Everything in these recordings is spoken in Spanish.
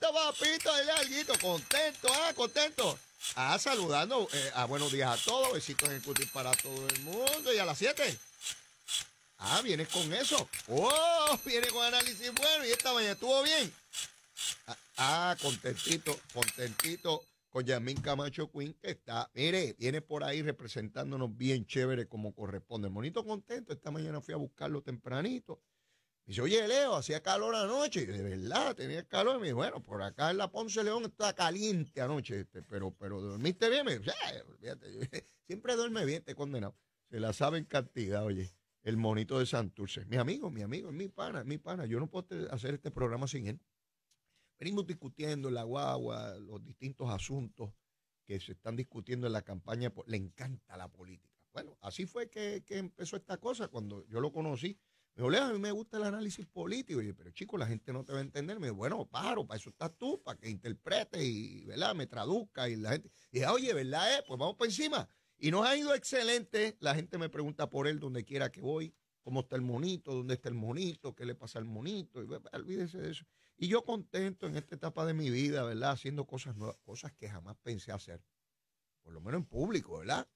papito, papito, el contento, ah, contento. Ah, saludando, eh, ah, buenos días a todos, besitos en el cutis para todo el mundo. Y a las 7. Ah, vienes con eso. Oh, viene con análisis bueno. Y esta mañana estuvo bien. Ah, ah contentito, contentito con Yamín Camacho Quinn, que está, mire, viene por ahí representándonos bien chévere como corresponde. El monito contento, esta mañana fui a buscarlo tempranito Dice, oye, Leo, hacía calor anoche. de verdad, tenía calor. Y me dijo, bueno, por acá en la Ponce León está caliente anoche, este, pero, pero dormiste bien. Me dijo, siempre duerme bien, te condenado. Se la sabe en cantidad, oye. El monito de Santurce. Mi amigo, mi amigo, es mi pana, mi pana. Yo no puedo hacer este programa sin él. Venimos discutiendo la guagua, los distintos asuntos que se están discutiendo en la campaña. Le encanta la política. Bueno, así fue que empezó esta cosa cuando yo lo conocí dijo, a mí me gusta el análisis político. Y pero chico, la gente no te va a entender. Me dijo, bueno, pájaro para eso estás tú, para que interprete y, ¿verdad? Me traduzca y la gente. Y oye, ¿verdad? Eh? Pues vamos por encima. Y nos ha ido excelente. La gente me pregunta por él donde quiera que voy, cómo está el monito, dónde está el monito, qué le pasa al monito. Y, olvídese de eso. Y yo contento en esta etapa de mi vida, ¿verdad? Haciendo cosas nuevas, cosas que jamás pensé hacer. Por lo menos en público, ¿verdad?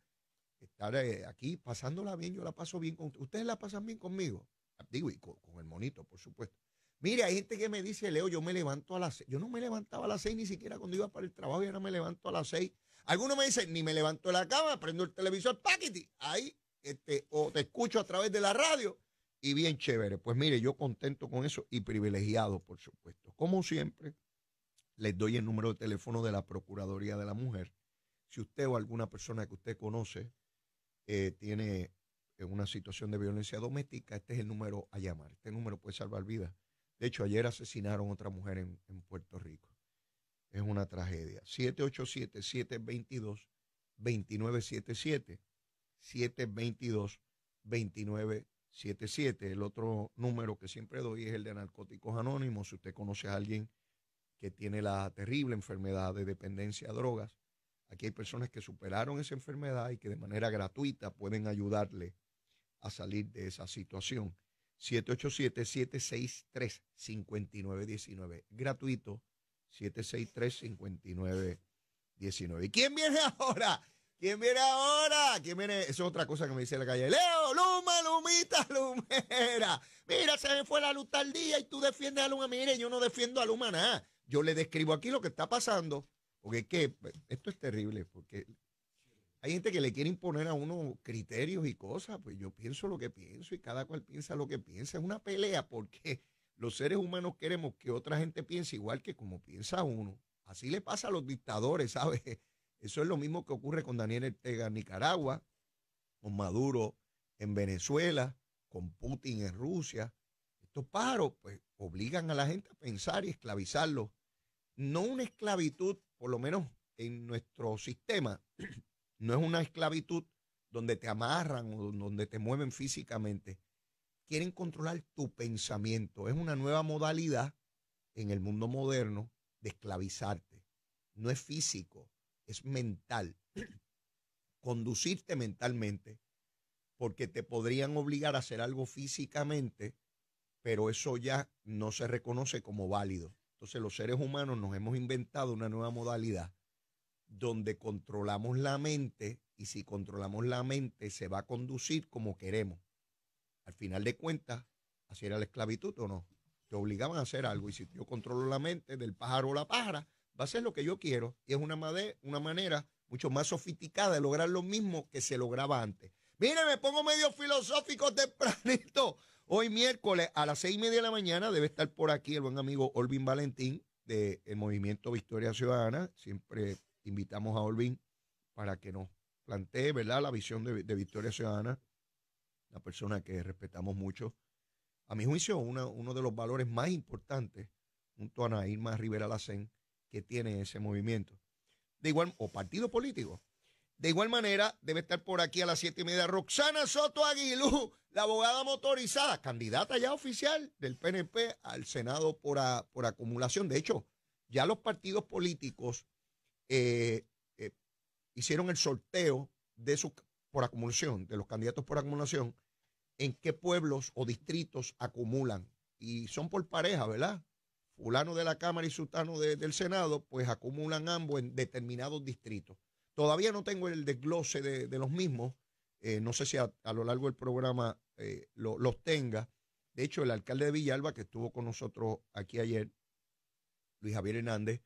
Estar eh, aquí pasándola bien, yo la paso bien con ¿Ustedes la pasan bien conmigo? Digo, y con, el monito, por supuesto. Mire, hay gente que me dice, Leo, yo me levanto a las seis. Yo no me levantaba a las seis ni siquiera cuando iba para el trabajo y ahora me levanto a las seis. Algunos me dicen, ni me levanto de la cama, prendo el televisor, paquiti, Ahí, este, o te escucho a través de la radio y bien chévere. Pues mire, yo contento con eso y privilegiado, por supuesto. Como siempre, les doy el número de teléfono de la Procuraduría de la Mujer. Si usted o alguna persona que usted conoce eh, tiene en una situación de violencia doméstica, este es el número a llamar. Este número puede salvar vidas. De hecho, ayer asesinaron a otra mujer en, en Puerto Rico. Es una tragedia. 787-722-2977. 722-2977. El otro número que siempre doy es el de Narcóticos Anónimos. Si usted conoce a alguien que tiene la terrible enfermedad de dependencia a drogas, Aquí hay personas que superaron esa enfermedad y que de manera gratuita pueden ayudarle a salir de esa situación. 787-763-5919. Gratuito. 763-5919. ¿Y quién viene ahora? ¿Quién viene ahora? ¿Quién viene? eso es otra cosa que me dice la calle. Leo, Luma, Lumita, Lumera. Mira, se me fue la luz al día y tú defiendes a Luma. Mire, yo no defiendo a Luma nada. Yo le describo aquí lo que está pasando. Porque es que pues, esto es terrible, porque hay gente que le quiere imponer a uno criterios y cosas, pues yo pienso lo que pienso y cada cual piensa lo que piensa. Es una pelea porque los seres humanos queremos que otra gente piense igual que como piensa uno. Así le pasa a los dictadores, ¿sabes? Eso es lo mismo que ocurre con Daniel Ortega en Nicaragua, con Maduro en Venezuela, con Putin en Rusia. Estos paros pues, obligan a la gente a pensar y esclavizarlos. No una esclavitud, por lo menos en nuestro sistema, No es una esclavitud donde te amarran o donde te mueven físicamente. Quieren controlar tu pensamiento. Es una nueva modalidad en el mundo moderno de esclavizarte. No es físico, es mental. Conducirte mentalmente, porque te podrían obligar a hacer algo físicamente, pero eso ya no se reconoce como válido. Entonces los seres humanos nos hemos inventado una nueva modalidad donde controlamos la mente y si controlamos la mente se va a conducir como queremos. Al final de cuentas, así era la esclavitud o no. Te obligaban a hacer algo y si yo controlo la mente del pájaro o la pájara, va a ser lo que yo quiero y es una, una manera mucho más sofisticada de lograr lo mismo que se lograba antes. Mire, me pongo medio filosófico tempranito. Hoy miércoles a las seis y media de la mañana debe estar por aquí el buen amigo Olvin Valentín del el Movimiento Victoria Ciudadana, siempre invitamos a Olvin para que nos plantee ¿verdad? la visión de, Victoria Ciudadana, la persona que respetamos mucho. A mi juicio, uno de los valores más importantes, junto a Ana Rivera Lacén, que tiene ese movimiento. De igual, o partido político. De igual manera, debe estar por aquí a las siete y media Roxana Soto Aguilú, la abogada motorizada, candidata ya oficial del PNP al Senado por, por acumulación. De hecho, ya los partidos políticos eh, eh, hicieron el sorteo de su por acumulación, de los candidatos por acumulación, en qué pueblos o distritos acumulan. Y son por pareja, ¿verdad? Fulano de la Cámara y Sultano del Senado, pues acumulan ambos en determinados distritos. Todavía no tengo el desglose de, los mismos. Eh, no sé si a, lo largo del programa los tenga. De hecho, el alcalde de Villalba, que estuvo con nosotros aquí ayer, Luis Javier Hernández,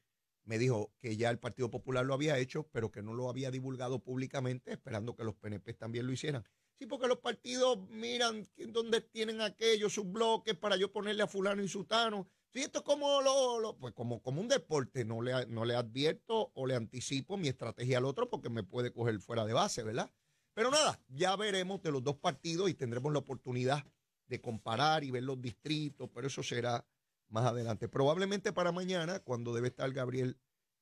me dijo que ya el Partido Popular lo había hecho, pero que no lo había divulgado públicamente, esperando que los PNP también lo hicieran. Sí, porque los partidos miran dónde tienen aquellos, sus bloques, para yo ponerle a fulano y sutano. Sí, esto es como, lo, pues como, como un deporte, no le, no le advierto o le anticipo mi estrategia al otro porque me puede coger fuera de base, ¿verdad? Pero nada, ya veremos de los dos partidos y tendremos la oportunidad de comparar y ver los distritos, pero eso será más adelante. Probablemente para mañana, cuando debe estar Gabriel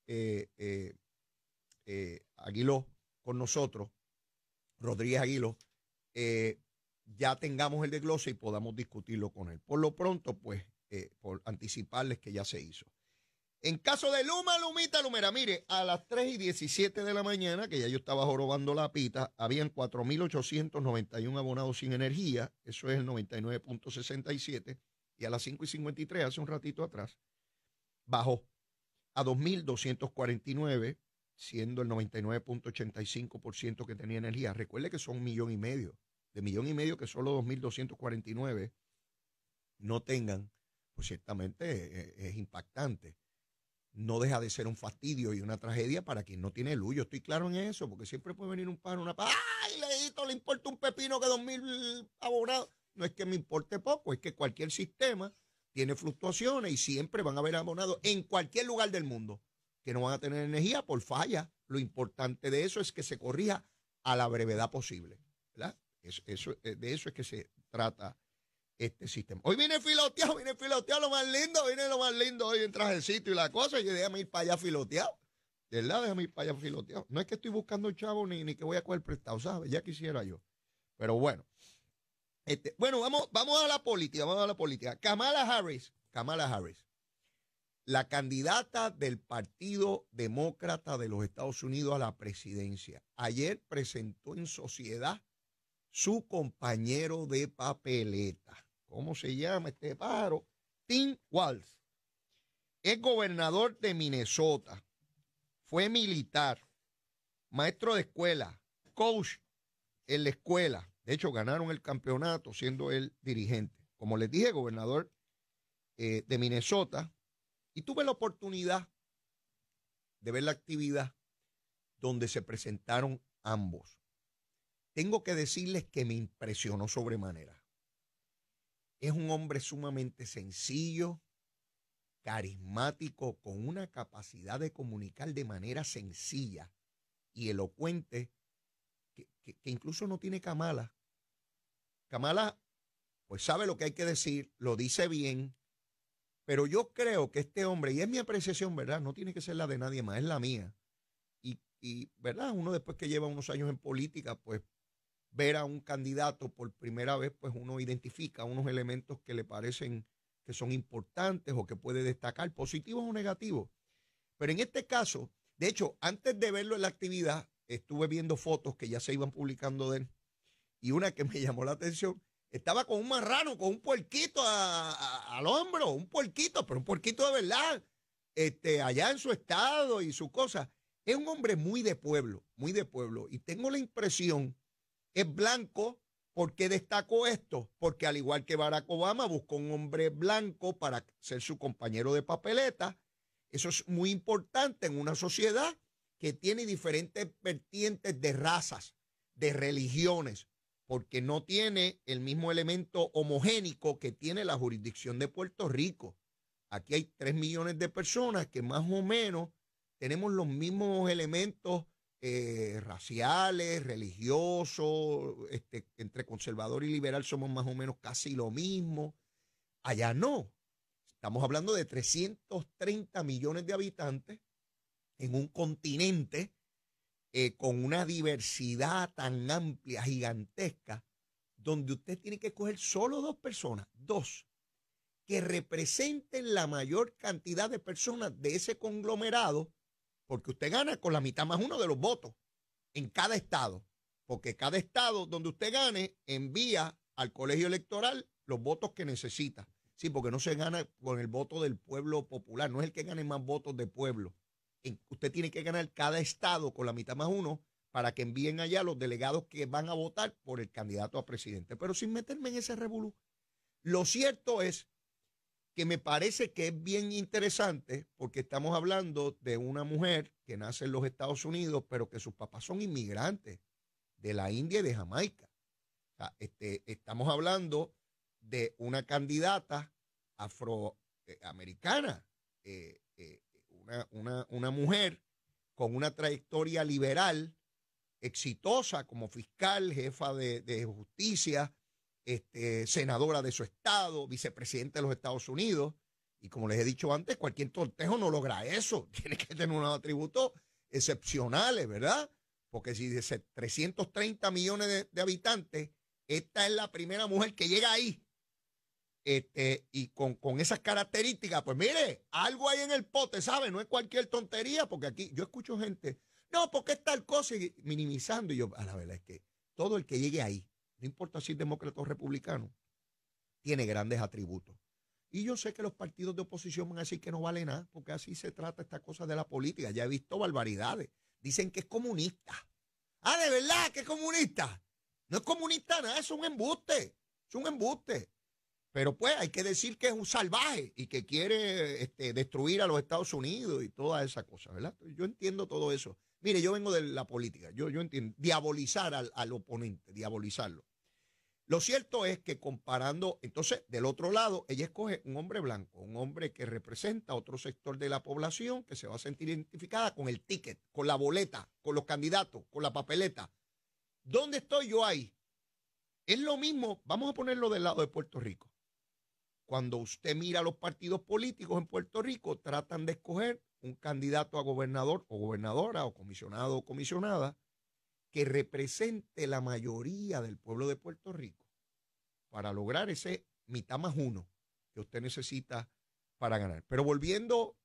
eh, eh, eh, Aguiló con nosotros, Rodríguez Aguiló, ya tengamos el desglose y podamos discutirlo con él. Por lo pronto, pues, por anticiparles que ya se hizo. En caso de Luma, Lumita, Lumera, mire, a las 3 y 17 de la mañana, que ya yo estaba jorobando la pita, habían 4.891 abonados sin energía, eso es el 99.67 y a las 5 y 53, hace un ratito atrás, bajó a 2.249, siendo el 99.85% que tenía energía. Recuerde que son un millón y medio. De millón y medio que solo 2.249 no tengan, pues ciertamente eh, eh, es, impactante. No deja de ser un fastidio y una tragedia para quien no tiene luz. Yo estoy claro en eso, porque siempre puede venir un pan, una pájaro, ¡ay, le importa un pepino que 2.000 abonados! No es que me importe poco, es que cualquier sistema tiene fluctuaciones y siempre van a haber abonados en cualquier lugar del mundo que no van a tener energía por falla. Lo importante de eso es que se corrija a la brevedad posible. ¿verdad? Eh, de eso es que se trata este sistema. Hoy viene filoteado, viene filoteado, lo más lindo, viene lo más lindo hoy en trajecito y la cosa, y yo déjame ir para allá filoteado. verdad, déjame ir para allá filoteado. No es que estoy buscando chavo ni, ni que voy a coger prestado, ¿sabes? Ya quisiera yo. Pero bueno. Este, bueno, vamos, vamos a la política, vamos a la política. Kamala Harris, Kamala Harris, la candidata del Partido Demócrata de los Estados Unidos a la presidencia. Ayer presentó en sociedad su compañero de papeleta. ¿Cómo se llama este pájaro? Tim Walz. Es gobernador de Minnesota. Fue militar, maestro de escuela, coach en la escuela, de hecho, ganaron el campeonato siendo él dirigente. Como les dije, gobernador eh, de Minnesota. Y tuve la oportunidad de ver la actividad donde se presentaron ambos. Tengo que decirles que me impresionó sobremanera. Es un hombre sumamente sencillo, carismático, con una capacidad de comunicar de manera sencilla y elocuente que, incluso no tiene Kamala. Kamala, pues sabe lo que hay que decir, lo dice bien, pero yo creo que este hombre, y es mi apreciación, ¿verdad? No tiene que ser la de nadie más, es la mía. Y, y ¿verdad? Uno después que lleva unos años en política, pues ver a un candidato por primera vez, pues uno identifica unos elementos que le parecen que son importantes o que puede destacar, positivos o negativos. Pero en este caso, de hecho, antes de verlo en la actividad, estuve viendo fotos que ya se iban publicando de él y una que me llamó la atención, estaba con un marrano, con un puerquito al hombro, un puerquito, pero un puerquito de verdad, este, allá en su estado y su cosa. Es un hombre muy de pueblo, muy de pueblo. Y tengo la impresión, es blanco, porque destacó esto? Porque al igual que Barack Obama buscó un hombre blanco para ser su compañero de papeleta, eso es muy importante en una sociedad que tiene diferentes vertientes de razas, de religiones, porque no tiene el mismo elemento homogénico que tiene la jurisdicción de Puerto Rico. Aquí hay 3 millones de personas que más o menos tenemos los mismos elementos eh, raciales, religiosos, este, entre conservador y liberal somos más o menos casi lo mismo. Allá no. Estamos hablando de 330 millones de habitantes en un continente eh, con una diversidad tan amplia, gigantesca, donde usted tiene que escoger solo dos personas, dos, que representen la mayor cantidad de personas de ese conglomerado, porque usted gana con la mitad más uno de los votos en cada estado, porque cada estado donde usted gane envía al colegio electoral los votos que necesita. Sí, porque no se gana con el voto del pueblo popular, no es el que gane más votos de pueblo usted tiene que ganar cada estado con la mitad más uno para que envíen allá los delegados que van a votar por el candidato a presidente. Pero sin meterme en ese revolú. Lo cierto es que me parece que es bien interesante porque estamos hablando de una mujer que nace en los Estados Unidos, pero que sus papás son inmigrantes de la India y de Jamaica. Este, estamos hablando de una candidata afroamericana. Eh, eh, una, mujer con una trayectoria liberal, exitosa como fiscal, jefa de, justicia, este, senadora de su estado, vicepresidente de los Estados Unidos. Y como les he dicho antes, cualquier tortejo no logra eso. Tiene que tener unos atributos excepcionales, ¿verdad? Porque si dice 330 millones de habitantes, esta es la primera mujer que llega ahí este, y con, esas características, pues mire, algo ahí en el pote, ¿sabe? No es cualquier tontería, porque aquí yo escucho gente, no, porque es tal cosa, y minimizando, y yo, a ah, la verdad es que todo el que llegue ahí, no importa si es demócrata o republicano, tiene grandes atributos. Y yo sé que los partidos de oposición van a decir que no vale nada, porque así se trata esta cosa de la política. Ya he visto barbaridades. Dicen que es comunista. Ah, de verdad, que es comunista. No es comunista nada, es un embuste. Es un embuste. Pero pues hay que decir que es un salvaje y que quiere este, destruir a los Estados Unidos y toda esa cosa, ¿verdad? Yo entiendo todo eso. Mire, yo vengo de la política, yo, yo entiendo, diabolizar al, al oponente, diabolizarlo. Lo cierto es que comparando, entonces, del otro lado, ella escoge un hombre blanco, un hombre que representa otro sector de la población que se va a sentir identificada con el ticket, con la boleta, con los candidatos, con la papeleta. ¿Dónde estoy yo ahí? Es lo mismo, vamos a ponerlo del lado de Puerto Rico. Cuando usted mira los partidos políticos en Puerto Rico, tratan de escoger un candidato a gobernador o gobernadora o comisionado o comisionada que represente la mayoría del pueblo de Puerto Rico para lograr ese mitad más uno que usted necesita para ganar. Pero volviendo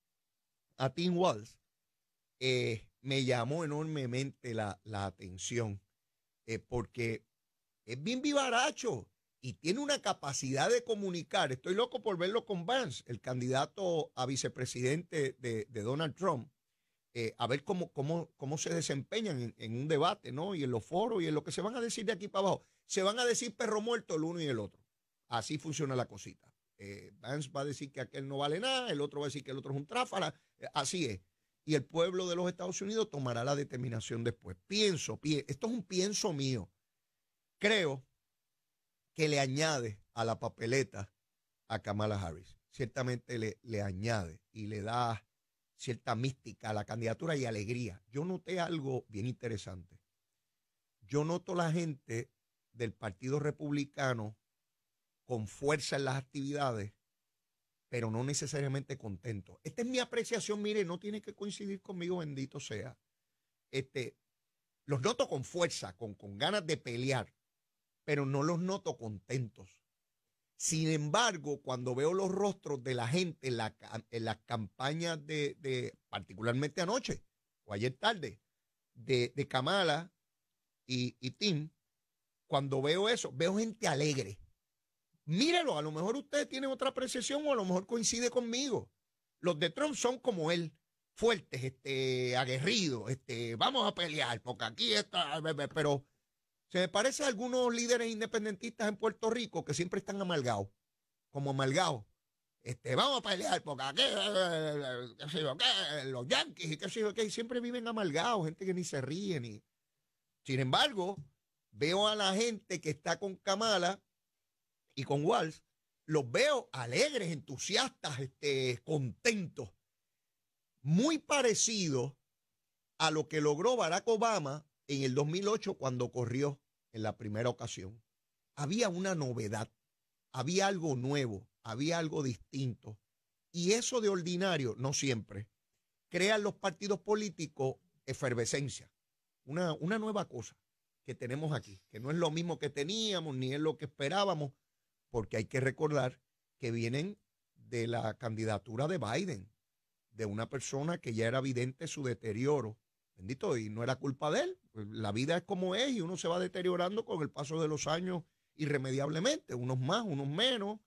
a Tim Walls, eh, me llamó enormemente la, atención eh, porque es bien vivaracho y tiene una capacidad de comunicar. Estoy loco por verlo con Vance, el candidato a vicepresidente de, Donald Trump, eh, a ver cómo, se desempeñan en, un debate, ¿no? Y en los foros y en lo que se van a decir de aquí para abajo. Se van a decir perro muerto el uno y el otro. Así funciona la cosita. Eh, Vance va a decir que aquel no vale nada, el otro va a decir que el otro es un tráfara. Eh, así es. Y el pueblo de los Estados Unidos tomará la determinación después. Pienso, pienso esto es un pienso mío. Creo que le añade a la papeleta a Kamala Harris. Ciertamente le, le añade y le da cierta mística a la candidatura y alegría. Yo noté algo bien interesante. Yo noto la gente del Partido Republicano con fuerza en las actividades, pero no necesariamente contento. Esta es mi apreciación, mire, no tiene que coincidir conmigo, bendito sea. Este, los noto con fuerza, con, con ganas de pelear, pero no los noto contentos. Sin embargo, cuando veo los rostros de la gente en, la, en las campañas de, de, particularmente anoche o ayer tarde, de, de Kamala y, y, Tim, cuando veo eso, veo gente alegre. Míralo, a lo mejor ustedes tienen otra apreciación o a lo mejor coincide conmigo. Los de Trump son como él, fuertes, este, aguerridos, este, vamos a pelear, porque aquí está, pero se me parece a algunos líderes independentistas en Puerto Rico que siempre están amalgados, como amargados. Este, vamos a pelear porque eh, eh, los yanquis y qué sé siempre viven amalgados, gente que ni se ríe ni. Sin embargo, veo a la gente que está con Kamala y con Walsh, los veo alegres, entusiastas, este, contentos. Muy parecido a lo que logró Barack Obama en el 2008 cuando corrió en la primera ocasión. Había una novedad, había algo nuevo, había algo distinto. Y eso de ordinario, no siempre, en los partidos políticos efervescencia, una, una nueva cosa que tenemos aquí, que no es lo mismo que teníamos ni es lo que esperábamos, porque hay que recordar que vienen de la candidatura de Biden, de una persona que ya era evidente su deterioro. Bendito, y no era culpa de él, la vida es como es y uno se va deteriorando con el paso de los años irremediablemente, unos más, unos menos,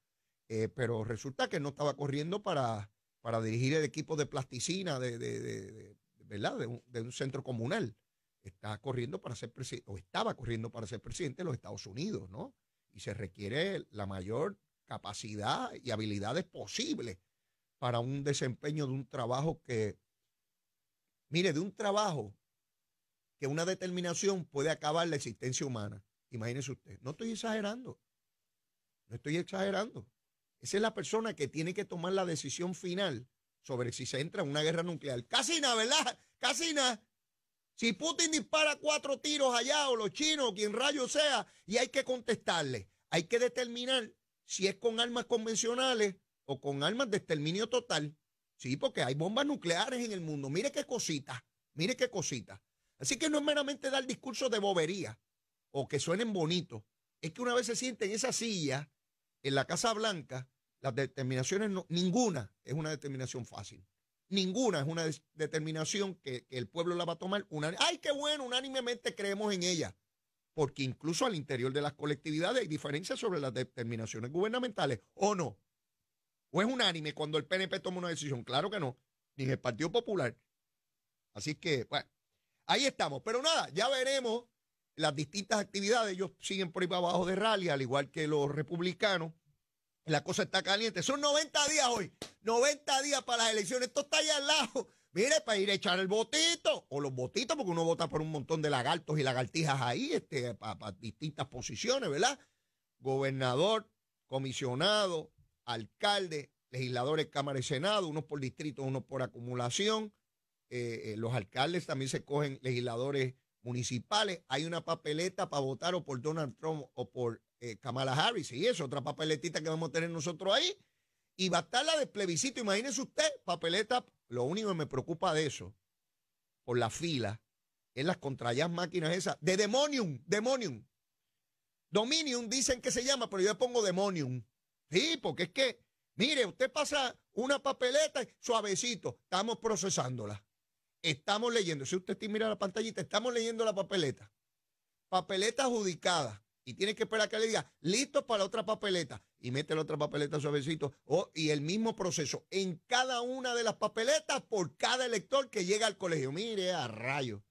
eh, pero resulta que no estaba corriendo para, dirigir el equipo de plasticina de, de, Un, de, un, centro comunal. Está corriendo para ser presidente, o estaba corriendo para ser presidente de los Estados Unidos, ¿no? Y se requiere la mayor capacidad y habilidades posibles para un desempeño de un trabajo que, mire, de un trabajo una determinación puede acabar la existencia humana. Imagínese usted, no estoy exagerando, no estoy exagerando. Esa es la persona que tiene que tomar la decisión final sobre si se entra en una guerra nuclear. Casina, ¿verdad? Casina. Si Putin dispara cuatro tiros allá o los chinos, quien rayo sea, y hay que contestarle, hay que determinar si es con armas convencionales o con armas de exterminio total. Sí, porque hay bombas nucleares en el mundo. Mire qué cosita, mire qué cosita. Así que no es meramente dar discursos de bobería o que suenen bonitos. Es que una vez se sienten en esa silla, en la Casa Blanca, las determinaciones, no, ninguna es una determinación fácil. Ninguna es una determinación que, el pueblo la va a tomar. ¡Ay, qué bueno! Unánimemente creemos en ella. Porque incluso al interior de las colectividades hay diferencias sobre las determinaciones gubernamentales. ¿O no? ¿O es unánime cuando el PNP toma una decisión? Claro que no. Ni el Partido Popular. Así que, bueno, Ahí estamos. Pero nada, ya veremos las distintas actividades. Ellos siguen por ahí para abajo de rally, al igual que los republicanos. La cosa está caliente. Son 90 días hoy. 90 días para las elecciones. Esto está allá al lado. Mire, para ir a echar el votito o los votitos, porque uno vota por un montón de lagartos y lagartijas ahí, este, para, para distintas posiciones, ¿verdad? Gobernador, comisionado, alcalde, legisladores, Cámara y Senado, unos por distrito, unos por acumulación. Eh, eh, los alcaldes también se cogen legisladores municipales. Hay una papeleta para votar o por Donald Trump o por eh, Kamala Harris. Y eso, otra papeletita que vamos a tener nosotros ahí. Y va a estar la de plebiscito. Imagínese usted, papeleta. Lo único que me preocupa de eso, por la fila, es las contrallas máquinas esas. De Demonium, Demonium. Dominium dicen que se llama, pero yo le pongo Demonium. Sí, porque es que, mire, usted pasa una papeleta suavecito, estamos procesándola. Estamos leyendo, si usted mira la pantallita, estamos leyendo la papeleta. Papeleta adjudicada. Y tiene que esperar a que le diga, listo para otra papeleta. Y mete la otra papeleta suavecito. y el mismo proceso en cada una de las papeletas por cada elector que llega al colegio. Mire, a rayo.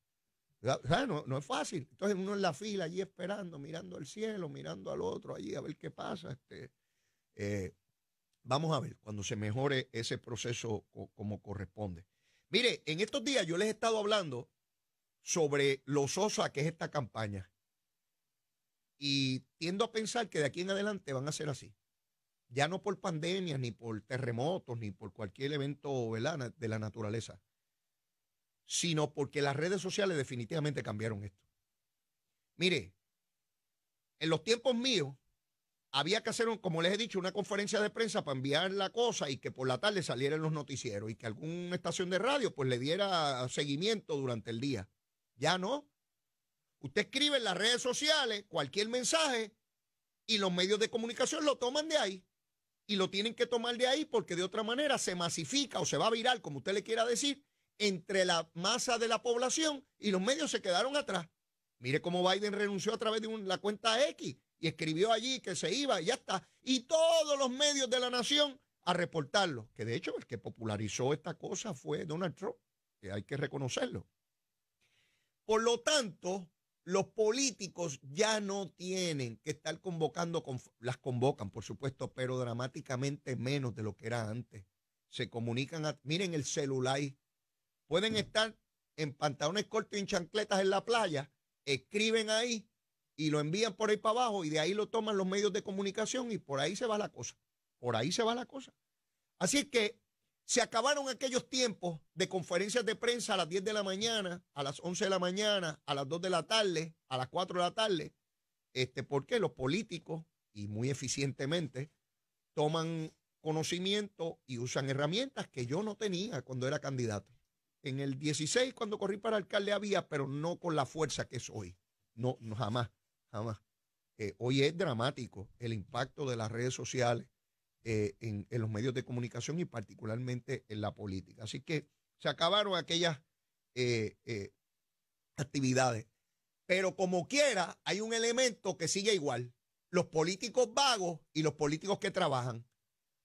No, no, es fácil. Entonces uno en la fila allí esperando, mirando al cielo, mirando al otro allí a ver qué pasa. Este, eh, vamos a ver cuando se mejore ese proceso como corresponde. Mire, en estos días yo les he estado hablando sobre lo sosa que es esta campaña. Y tiendo a pensar que de aquí en adelante van a ser así. Ya no por pandemias, ni por terremotos, ni por cualquier evento de la naturaleza, sino porque las redes sociales definitivamente cambiaron esto. Mire, en los tiempos míos, había que hacer, como les he dicho, una conferencia de prensa para enviar la cosa y que por la tarde salieran los noticieros y que alguna estación de radio pues le diera seguimiento durante el día. Ya no. Usted escribe en las redes sociales cualquier mensaje y los medios de comunicación lo toman de ahí y lo tienen que tomar de ahí porque de otra manera se masifica o se va a virar, como usted le quiera decir, entre la masa de la población y los medios se quedaron atrás. Mire cómo Biden renunció a través de la cuenta X y escribió allí que se iba y ya está. Y todos los medios de la nación a reportarlo. Que de hecho el que popularizó esta cosa fue Donald Trump, que hay que reconocerlo. Por lo tanto, los políticos ya no tienen que estar convocando, las convocan, por supuesto, pero dramáticamente menos de lo que era antes. Se comunican, miren el celular, pueden estar en pantalones cortos y en chancletas en la playa, escriben ahí y lo envían por ahí para abajo y de ahí lo toman los medios de comunicación y por ahí se va la cosa. Por ahí se va la cosa. Así es que se acabaron aquellos tiempos de conferencias de prensa a las 10 de la mañana, a las 11 de la mañana, a las 2 de la tarde, a las 4 de la tarde, este, porque los políticos, y muy eficientemente, toman conocimiento y usan herramientas que yo no tenía cuando era candidato. En el 16, cuando corrí para alcalde, había, pero no con la fuerza que es hoy. No, no jamás jamás. Eh, hoy es dramático el impacto de las redes sociales eh, en, los medios de comunicación y particularmente en la política. Así que se acabaron aquellas eh, actividades. Pero como quiera, hay un elemento que sigue igual. Los políticos vagos y los políticos que trabajan.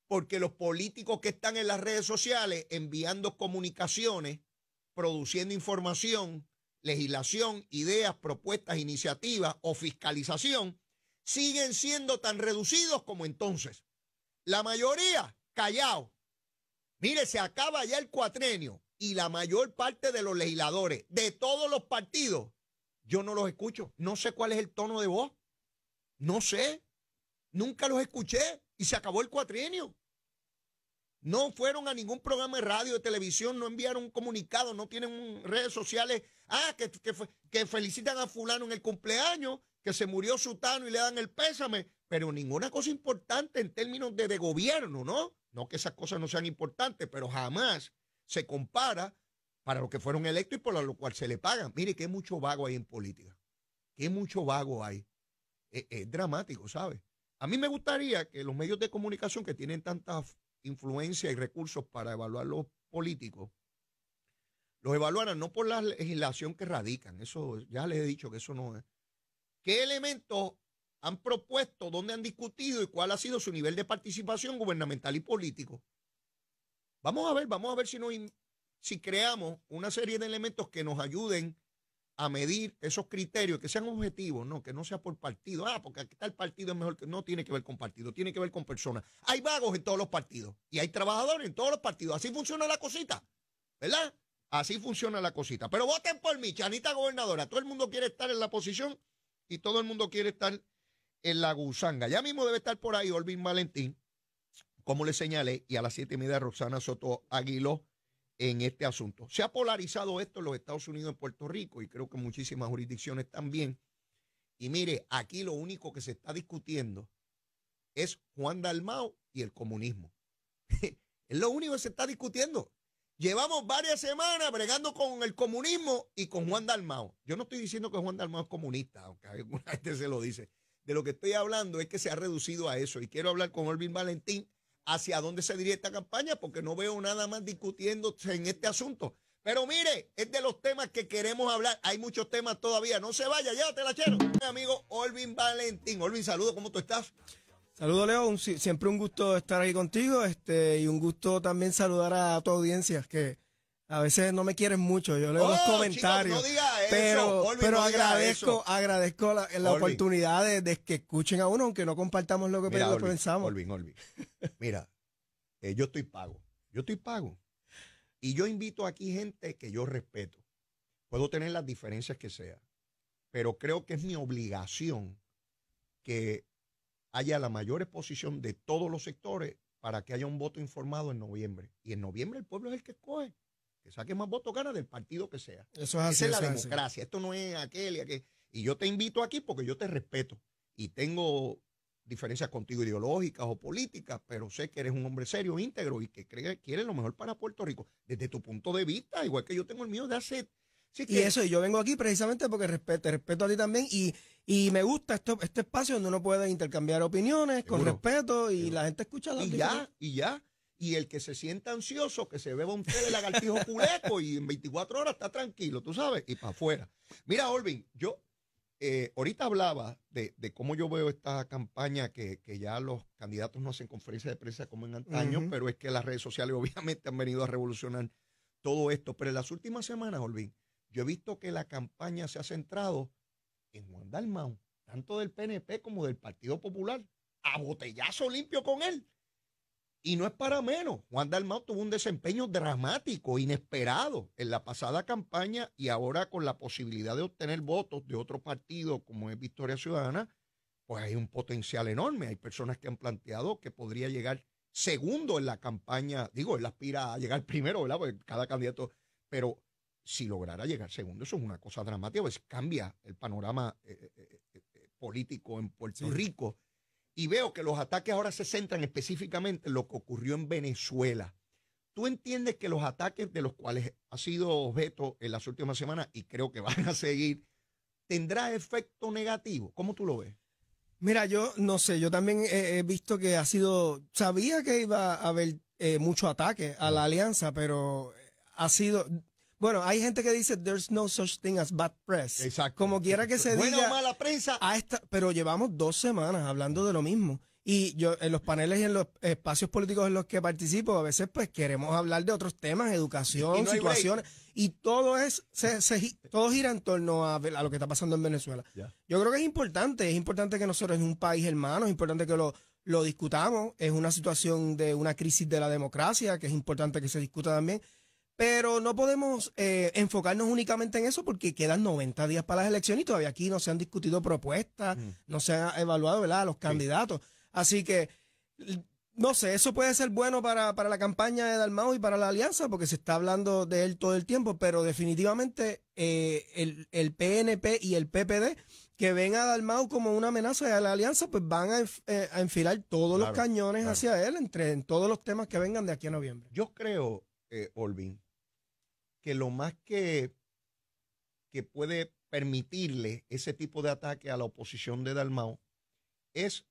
Porque los políticos que están en las redes sociales enviando comunicaciones, produciendo información, legislación, ideas, propuestas, iniciativas o fiscalización, siguen siendo tan reducidos como entonces. La mayoría, callado. Mire, se acaba ya el cuatrenio y la mayor parte de los legisladores de todos los partidos, yo no los escucho. No sé cuál es el tono de voz. No sé. Nunca los escuché y se acabó el cuatrienio. No fueron a ningún programa de radio, de televisión, no enviaron un comunicado, no tienen redes sociales. Ah, que, que, felicitan a fulano en el cumpleaños, que se murió Sutano y le dan el pésame, pero ninguna cosa importante en términos de, gobierno, ¿no? No que esas cosas no sean importantes, pero jamás se compara para lo que fueron electos y por lo cual se le pagan. Mire, qué mucho vago hay en política. Qué mucho vago hay. Es, es dramático, ¿sabes? A mí me gustaría que los medios de comunicación que tienen tantas influencia y recursos para evaluar los políticos, los evaluaran no por la legislación que radican, eso ya les he dicho que eso no es. ¿Qué elementos han propuesto, dónde han discutido y cuál ha sido su nivel de participación gubernamental y político? Vamos a ver, vamos a ver si, nos, si creamos una serie de elementos que nos ayuden a medir esos criterios que sean objetivos, no, que no sea por partido. Ah, porque aquí está el partido es mejor que no tiene que ver con partido, tiene que ver con personas. Hay vagos en todos los partidos y hay trabajadores en todos los partidos. Así funciona la cosita, ¿verdad? Así funciona la cosita. Pero voten por mí, Chanita gobernadora. Todo el mundo quiere estar en la posición y todo el mundo quiere estar en la gusanga. Ya mismo debe estar por ahí Olvin Valentín, como le señalé, y a las siete y media Roxana Soto Aguiló en este asunto. Se ha polarizado esto en los Estados Unidos, en Puerto Rico, y creo que muchísimas jurisdicciones también. Y mire, aquí lo único que se está discutiendo es Juan Dalmao y el comunismo. es lo único que se está discutiendo. Llevamos varias semanas bregando con el comunismo y con Juan Dalmao. Yo no estoy diciendo que Juan Dalmao es comunista, aunque alguna gente se lo dice. De lo que estoy hablando es que se ha reducido a eso. Y quiero hablar con Olvin Valentín, hacia dónde se dirige esta campaña, porque no veo nada más discutiendo en este asunto. Pero mire, es de los temas que queremos hablar. Hay muchos temas todavía. No se vaya, la chero. Mi amigo Olvin Valentín. Olvin, saludo, ¿cómo tú estás? Saludo, Leo. siempre un gusto estar ahí contigo este, y un gusto también saludar a tu audiencia, que a veces no me quieren mucho. Yo leo los oh, comentarios pero, pero agradezco, agradezco la, oportunidad de, que escuchen a uno, aunque no compartamos lo que pensamos. Mira, eh, yo estoy pago. Yo estoy pago. Y yo invito aquí gente que yo respeto. Puedo tener las diferencias que sea, pero creo que es mi obligación que haya la mayor exposición de todos los sectores para que haya un voto informado en noviembre. Y en noviembre el pueblo es el que escoge que saque más votos gana del partido que sea. Eso es Esa es la democracia. Esto no es aquel y aquel. Y yo te invito aquí porque yo te respeto y tengo diferencias contigo ideológicas o políticas, pero sé que eres un hombre serio, íntegro y que cree, quiere lo mejor para Puerto Rico desde tu punto de vista, igual que yo tengo el mío de hacer, y eso, y yo vengo aquí precisamente porque respeto, te respeto a ti también y, me gusta este espacio donde uno puede intercambiar opiniones con respeto y la gente escucha. Y ya, y ya. Y el que se sienta ansioso, que se beba un té de lagartijo culeco y en 24 horas está tranquilo, tú sabes, y para afuera. Mira, Olvin, yo eh, ahorita hablaba de, cómo yo veo esta campaña que, ya los candidatos no hacen conferencias de prensa como en antaño, pero es que las redes sociales obviamente han venido a revolucionar todo esto. Pero en las últimas semanas, Olvin, yo he visto que la campaña se ha centrado en Juan Dalmau, tanto del PNP como del Partido Popular, a botellazo limpio con él. Y no es para menos. Juan Dalmao tuvo un desempeño dramático, inesperado en la pasada campaña y ahora con la posibilidad de obtener votos de otro partido como es Victoria Ciudadana, pues hay un potencial enorme. Hay personas que han planteado que podría llegar segundo en la campaña. Digo, él aspira a llegar primero, ¿verdad? Porque cada candidato. Pero si lograra llegar segundo, eso es una cosa dramática, pues cambia el panorama eh, eh, eh, político en Puerto Rico y veo que los ataques ahora se centran específicamente en lo que ocurrió en Venezuela. ¿Tú entiendes que los ataques de los cuales ha sido objeto en las últimas semanas y creo que van a seguir, tendrá efecto negativo? ¿Cómo tú lo ves? Mira, yo no sé, yo también he visto que ha sido, sabía que iba a haber eh, mucho ataque a la mm. alianza, pero ha sido, bueno, hay gente que dice there's no such thing as bad press. Exacto. Como quiera que se diga. mala prensa. A esta, pero llevamos dos semanas hablando de lo mismo. Y yo en los paneles y en los espacios políticos en los que participo, a veces pues queremos hablar de otros temas, educación, situaciones, y todo es se, se, todo gira en torno a, lo que está pasando en Venezuela. Yo creo que es importante, es importante que nosotros es un país hermano, es importante que lo, lo discutamos, es una situación de una crisis de la democracia, que es importante que se discuta también, pero no podemos eh, enfocarnos únicamente en eso porque quedan 90 días para las elecciones y todavía aquí no se han discutido propuestas, mm. no se han evaluado ¿verdad? los candidatos. Así que, no sé, eso puede ser bueno para, la campaña de Dalmau y para la alianza porque se está hablando de él todo el tiempo, pero definitivamente eh, el, PNP y el PPD que ven a Dalmau como una amenaza a la alianza, pues van a, eh, enfilar todos los cañones hacia él entre en todos los temas que vengan de aquí a noviembre. Yo creo, Olvin, que lo más que, que puede permitirle ese tipo de ataque a la oposición de Dalmao es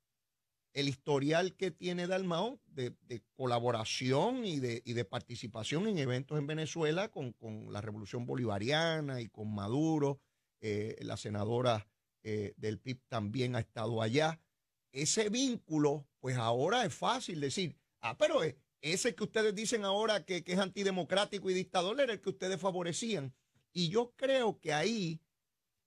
el historial que tiene Dalmao de, colaboración y de, participación en eventos en Venezuela con, la Revolución Bolivariana y con Maduro. Eh, la senadora eh, del PIB también ha estado allá. Ese vínculo, pues ahora es fácil decir, ah, pero es... Eh, ese que ustedes dicen ahora que, es antidemocrático y dictador era el que ustedes favorecían. Y yo creo que ahí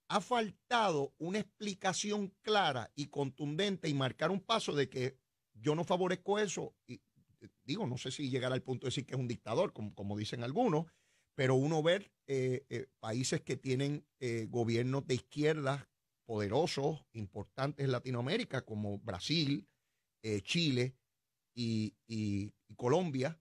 ha faltado una explicación clara y contundente y marcar un paso de que yo no favorezco eso. Y eh, digo, no sé si llegar al punto de decir que es un dictador, como, como dicen algunos, pero uno ver eh, eh, países que tienen gobiernos de izquierda poderosos, importantes en Latinoamérica, como Brasil, Chile, y y Colombia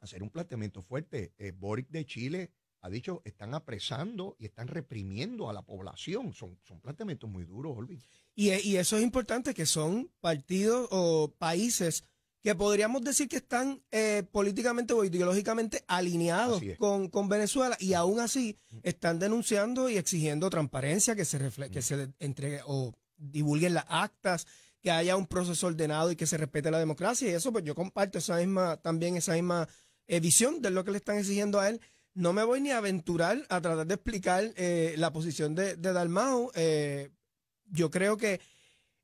hacer un planteamiento fuerte. Eh, Boric de Chile ha dicho, están apresando y están reprimiendo a la población. Son, son planteamientos muy duros, Olvin. Y, eh, eso es importante, que son partidos o países que podríamos decir que están eh, políticamente o ideológicamente alineados con, Venezuela y aún así están denunciando y exigiendo transparencia, que se, refle que se entregue o divulguen las actas, que haya un proceso ordenado y que se respete la democracia. Y eso, pues yo comparto esa misma, también esa misma eh, visión de lo que le están exigiendo a él. No me voy ni a aventurar a tratar de explicar eh, la posición de, de Dalmau. Eh, yo creo que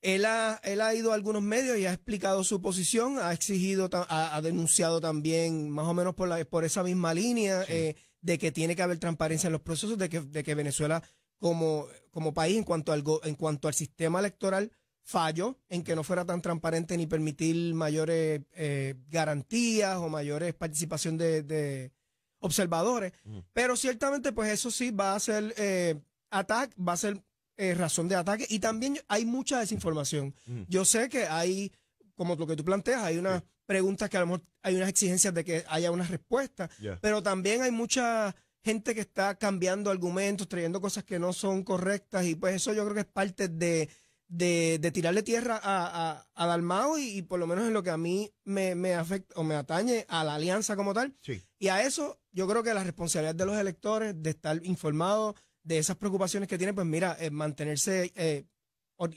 él ha, él ha ido a algunos medios y ha explicado su posición, ha exigido, ha, denunciado también, más o menos por, la, por esa misma línea, de que tiene que haber transparencia en los procesos, de que, Venezuela como, como país en cuanto, al, en cuanto al sistema electoral fallo en que no fuera tan transparente ni permitir mayores eh, garantías o mayores participación de, observadores. Pero ciertamente, pues eso sí va a ser eh, ataque, va a ser eh, razón de ataque. Y también hay mucha desinformación. Yo sé que hay, como lo que tú planteas, hay unas preguntas que a lo mejor hay unas exigencias de que haya una respuesta pero también hay mucha gente que está cambiando argumentos, trayendo cosas que no son correctas y pues eso yo creo que es parte de de, tirarle tierra a, a, Dalmao y, por lo menos en lo que a mí me, afecta o me atañe a la alianza como tal. Y a eso yo creo que la responsabilidad de los electores de estar informados de esas preocupaciones que tienen, pues mira, eh, mantenerse eh,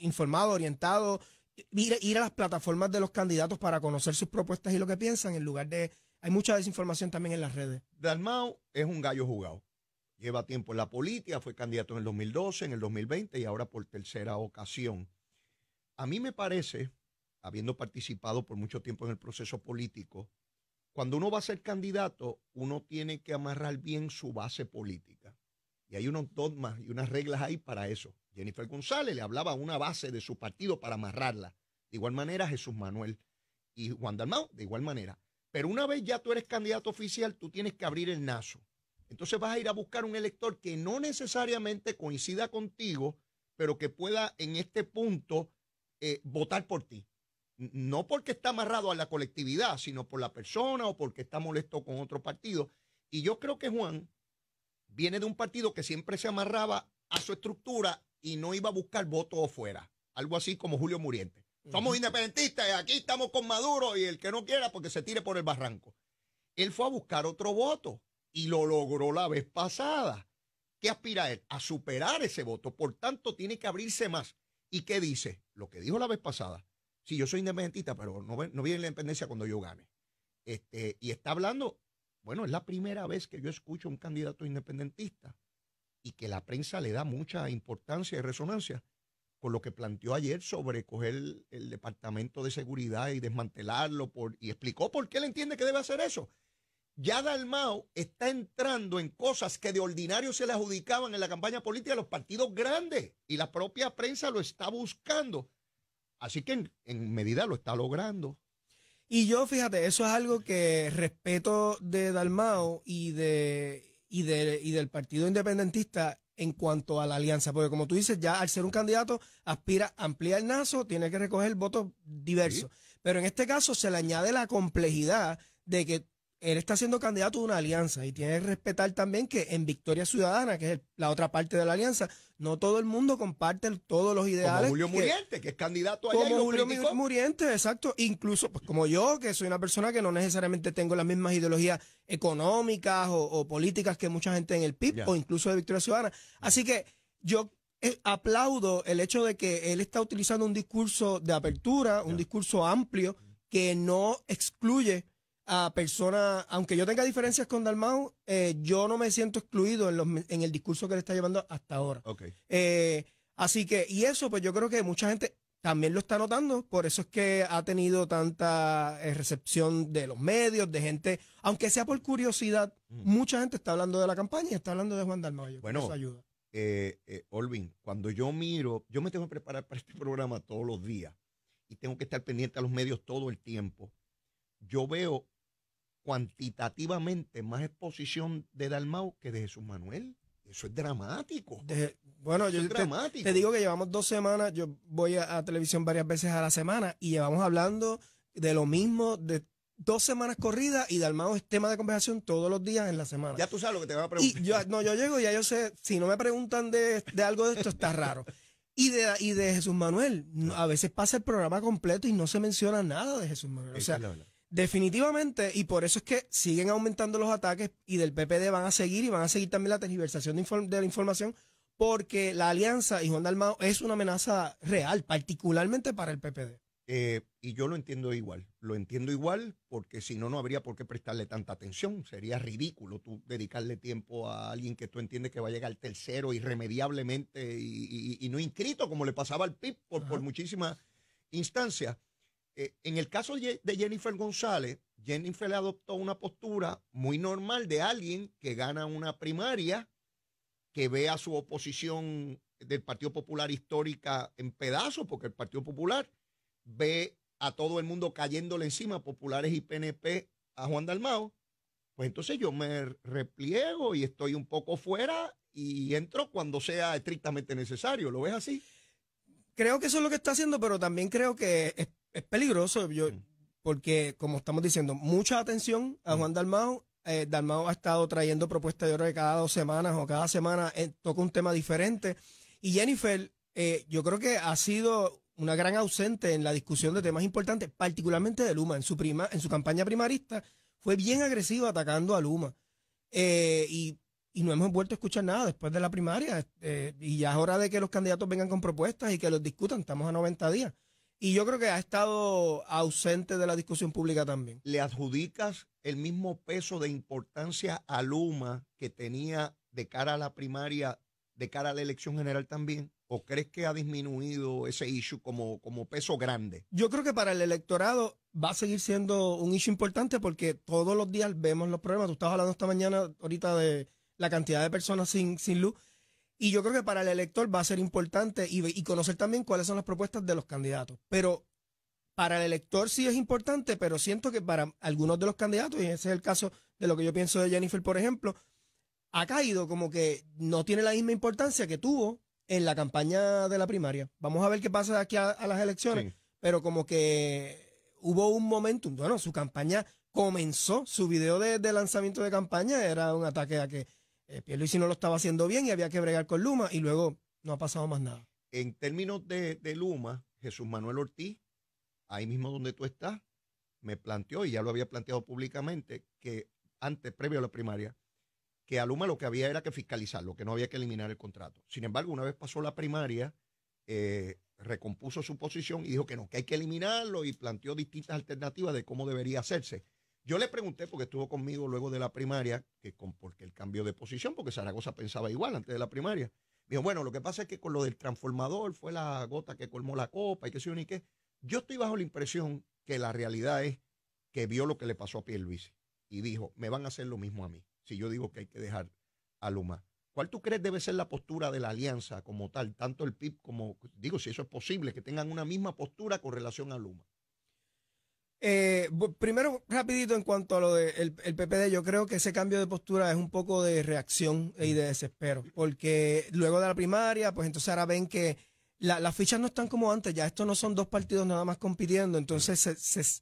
informado, orientado, ir, ir a las plataformas de los candidatos para conocer sus propuestas y lo que piensan en lugar de... Hay mucha desinformación también en las redes. Dalmao es un gallo jugado lleva tiempo en la política, fue candidato en el 2012, en el 2020 y ahora por tercera ocasión. A mí me parece, habiendo participado por mucho tiempo en el proceso político, cuando uno va a ser candidato, uno tiene que amarrar bien su base política. Y hay unos dogmas y unas reglas ahí para eso. Jennifer González le hablaba una base de su partido para amarrarla. De igual manera, Jesús Manuel y Juan Dalmau, de igual manera. Pero una vez ya tú eres candidato oficial, tú tienes que abrir el naso. Entonces vas a ir a buscar un elector que no necesariamente coincida contigo, pero que pueda en este punto eh, votar por ti. No porque está amarrado a la colectividad, sino por la persona o porque está molesto con otro partido. Y yo creo que Juan viene de un partido que siempre se amarraba a su estructura y no iba a buscar votos fuera. Algo así como Julio Muriente. Somos independentistas y aquí estamos con Maduro y el que no quiera porque se tire por el barranco. Él fue a buscar otro voto y lo logró la vez pasada. ¿Qué aspira él? A superar ese voto. Por tanto, tiene que abrirse más. ¿Y qué dice? Lo que dijo la vez pasada. Si sí, yo soy independentista, pero no, no viene la independencia cuando yo gane. Este, y está hablando, bueno, es la primera vez que yo escucho a un candidato independentista y que la prensa le da mucha importancia y resonancia con lo que planteó ayer sobre coger el, departamento de seguridad y desmantelarlo por, y explicó por qué él entiende que debe hacer eso ya Dalmau está entrando en cosas que de ordinario se le adjudicaban en la campaña política a los partidos grandes y la propia prensa lo está buscando. Así que en, medida lo está logrando. Y yo, fíjate, eso es algo que respeto de Dalmao y, de, y, del Partido Independentista en cuanto a la alianza, porque como tú dices, ya al ser un candidato aspira a ampliar el nazo, tiene que recoger votos diversos. Pero en este caso se le añade la complejidad de que él está siendo candidato de una alianza y tiene que respetar también que en Victoria Ciudadana, que es la otra parte de la alianza, no todo el mundo comparte todos los ideales. Como Julio Muriente, que es candidato allá Como Julio Muriente, exacto. Incluso pues, como yo, que soy una persona que no necesariamente tengo las mismas ideologías económicas o, políticas que mucha gente en el PIB o incluso de Victoria Ciudadana. Así que yo eh, aplaudo el hecho de que él está utilizando un discurso de apertura, un discurso amplio que no excluye a personas, aunque yo tenga diferencias con Dalmau, eh, yo no me siento excluido en, el discurso que le está llevando hasta ahora. Eh, así que, y eso, pues yo creo que mucha gente también lo está notando, por eso es que ha tenido tanta eh, recepción de los medios, de gente, aunque sea por curiosidad, mm. mucha gente está hablando de la campaña y está hablando de Juan Dalmau. bueno, ayuda. Olvin, cuando yo miro, yo me tengo que preparar para este programa todos los días y tengo que estar pendiente a los medios todo el tiempo. Yo veo cuantitativamente más exposición de Dalmau que de Jesús Manuel. Eso es dramático. bueno, yo te, digo que llevamos dos semanas, yo voy a, televisión varias veces a la semana y llevamos hablando de lo mismo, de dos semanas corridas y Dalmau es tema de conversación todos los días en la semana. Ya tú sabes lo que te van a preguntar. yo, no, yo llego y ya yo sé, si no me preguntan de, algo de esto está raro. Y de, y de Jesús Manuel, a veces pasa el programa completo y no se menciona nada de Jesús Manuel. O sea, Definitivamente, y por eso es que siguen aumentando los ataques y del PPD van a seguir y van a seguir también la tergiversación de, la información porque la alianza y Juan Dalmao es una amenaza real, particularmente para el PPD. Eh, y yo lo entiendo igual, lo entiendo igual porque si no, no habría por qué prestarle tanta atención. Sería ridículo tú dedicarle tiempo a alguien que tú entiendes que va a llegar tercero irremediablemente y, no inscrito, como le pasaba al PIB por, por muchísimas instancias. Eh, en el caso de Jennifer González, Jennifer adoptó una postura muy normal de alguien que gana una primaria, que ve a su oposición del Partido Popular histórica en pedazos, porque el Partido Popular ve a todo el mundo cayéndole encima, populares y PNP, a Juan Dalmao, pues entonces yo me repliego y estoy un poco fuera y entro cuando sea estrictamente necesario. ¿Lo ves así? Creo que eso es lo que está haciendo, pero también creo que es peligroso, yo, mm. porque como estamos diciendo, mucha atención a mm. Juan Dalmao. Dalmau eh, Dalmao ha estado trayendo propuestas de oro cada dos semanas o cada semana eh, toca un tema diferente. Y Jennifer, eh, yo creo que ha sido una gran ausente en la discusión de temas importantes, particularmente de Luma. En su, prima, en su campaña primarista fue bien agresiva atacando a Luma. y no hemos vuelto a escuchar nada después de la primaria. y ya es hora de que los candidatos vengan con propuestas y que los discutan. Estamos a 90 días. Y yo creo que ha estado ausente de la discusión pública también. ¿Le adjudicas el mismo peso de importancia a Luma que tenía de cara a la primaria, de cara a la elección general también? ¿O crees que ha disminuido ese issue como, como peso grande? Yo creo que para el electorado va a seguir siendo un issue importante porque todos los días vemos los problemas. Tú estabas hablando esta mañana ahorita de la cantidad de personas sin, sin luz. Y yo creo que para el elector va a ser importante y, y conocer también cuáles son las propuestas de los candidatos. Pero para el elector sí es importante, pero siento que para algunos de los candidatos, y ese es el caso de lo que yo pienso de Jennifer, por ejemplo, ha caído como que no tiene la misma importancia que tuvo en la campaña de la primaria. Vamos a ver qué pasa aquí a, las elecciones, pero como que hubo un momento, Bueno, su campaña comenzó, su video de lanzamiento de campaña era un ataque a que eh, Pierluisi no lo estaba haciendo bien y había que bregar con Luma y luego no ha pasado más nada. En términos de, Luma, Jesús Manuel Ortiz, ahí mismo donde tú estás, me planteó, y ya lo había planteado públicamente, que antes, previo a la primaria, que a Luma lo que había era que fiscalizarlo, que no había que eliminar el contrato. Sin embargo, una vez pasó la primaria, eh, recompuso su posición y dijo que no, que hay que eliminarlo y planteó distintas alternativas de cómo debería hacerse. Yo le pregunté, porque estuvo conmigo luego de la primaria, que con, porque el cambio de posición, porque Zaragoza pensaba igual antes de la primaria. Dijo, bueno, lo que pasa es que con lo del transformador fue la gota que colmó la copa y que se ni qué. Yo estoy bajo la impresión que la realidad es que vio lo que le pasó a Luis y dijo, me van a hacer lo mismo a mí, si yo digo que hay que dejar a Luma. ¿Cuál tú crees debe ser la postura de la alianza como tal, tanto el PIB como, digo, si eso es posible, que tengan una misma postura con relación a Luma? Eh, primero, rapidito en cuanto a lo del de PPD, yo creo que ese cambio de postura es un poco de reacción y de desespero, porque luego de la primaria, pues entonces ahora ven que las fichas no están como antes, ya estos no son dos partidos nada más compitiendo, entonces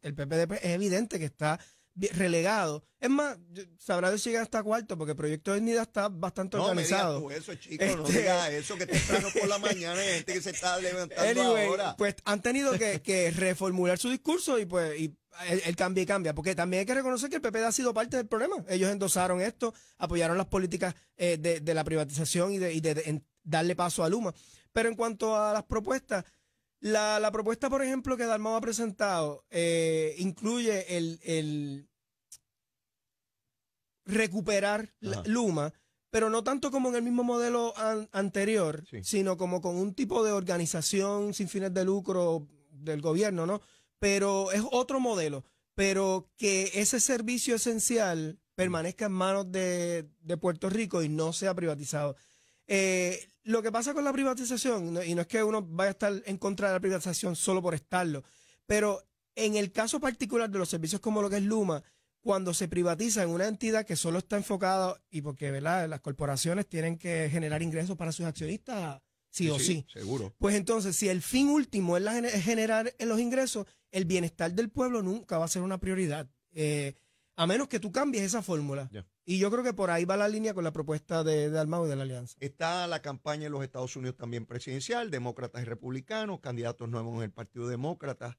el PPD pues, es evidente que está relegado. Es más, sabrá de si llega hasta cuarto, porque el proyecto de Nida está bastante organizado. No, eso, chico, no este, digas eso, que temprano por la mañana gente que se está levantando ahora. Pues han tenido que, reformular su discurso y pues y el, cambio y cambia, porque también hay que reconocer que el PPD ha sido parte del problema. Ellos endosaron esto, apoyaron las políticas eh, de, la privatización y de, de darle paso a Luma. Pero en cuanto a las propuestas, la, propuesta, por ejemplo, que Dalmau ha presentado eh, incluye el, recuperar Luma, pero no tanto como en el mismo modelo anterior, sino como con un tipo de organización sin fines de lucro del gobierno, ¿no? Pero es otro modelo, pero que ese servicio esencial mm. permanezca en manos de, de Puerto Rico y no sea privatizado. Eh, lo que pasa con la privatización, y no es que uno vaya a estar en contra de la privatización solo por estarlo, pero en el caso particular de los servicios como lo que es Luma, cuando se privatiza en una entidad que solo está enfocada, y porque ¿verdad? las corporaciones tienen que generar ingresos para sus accionistas, sí, o sí. Seguro. Pues entonces, si el fin último es, la, generar los ingresos, el bienestar del pueblo nunca va a ser una prioridad. Eh, a menos que tú cambies esa fórmula. Y yo creo que por ahí va la línea con la propuesta de, de Almado y de la Alianza. Está la campaña en los Estados Unidos también presidencial, demócratas y republicanos, candidatos nuevos en el Partido Demócrata.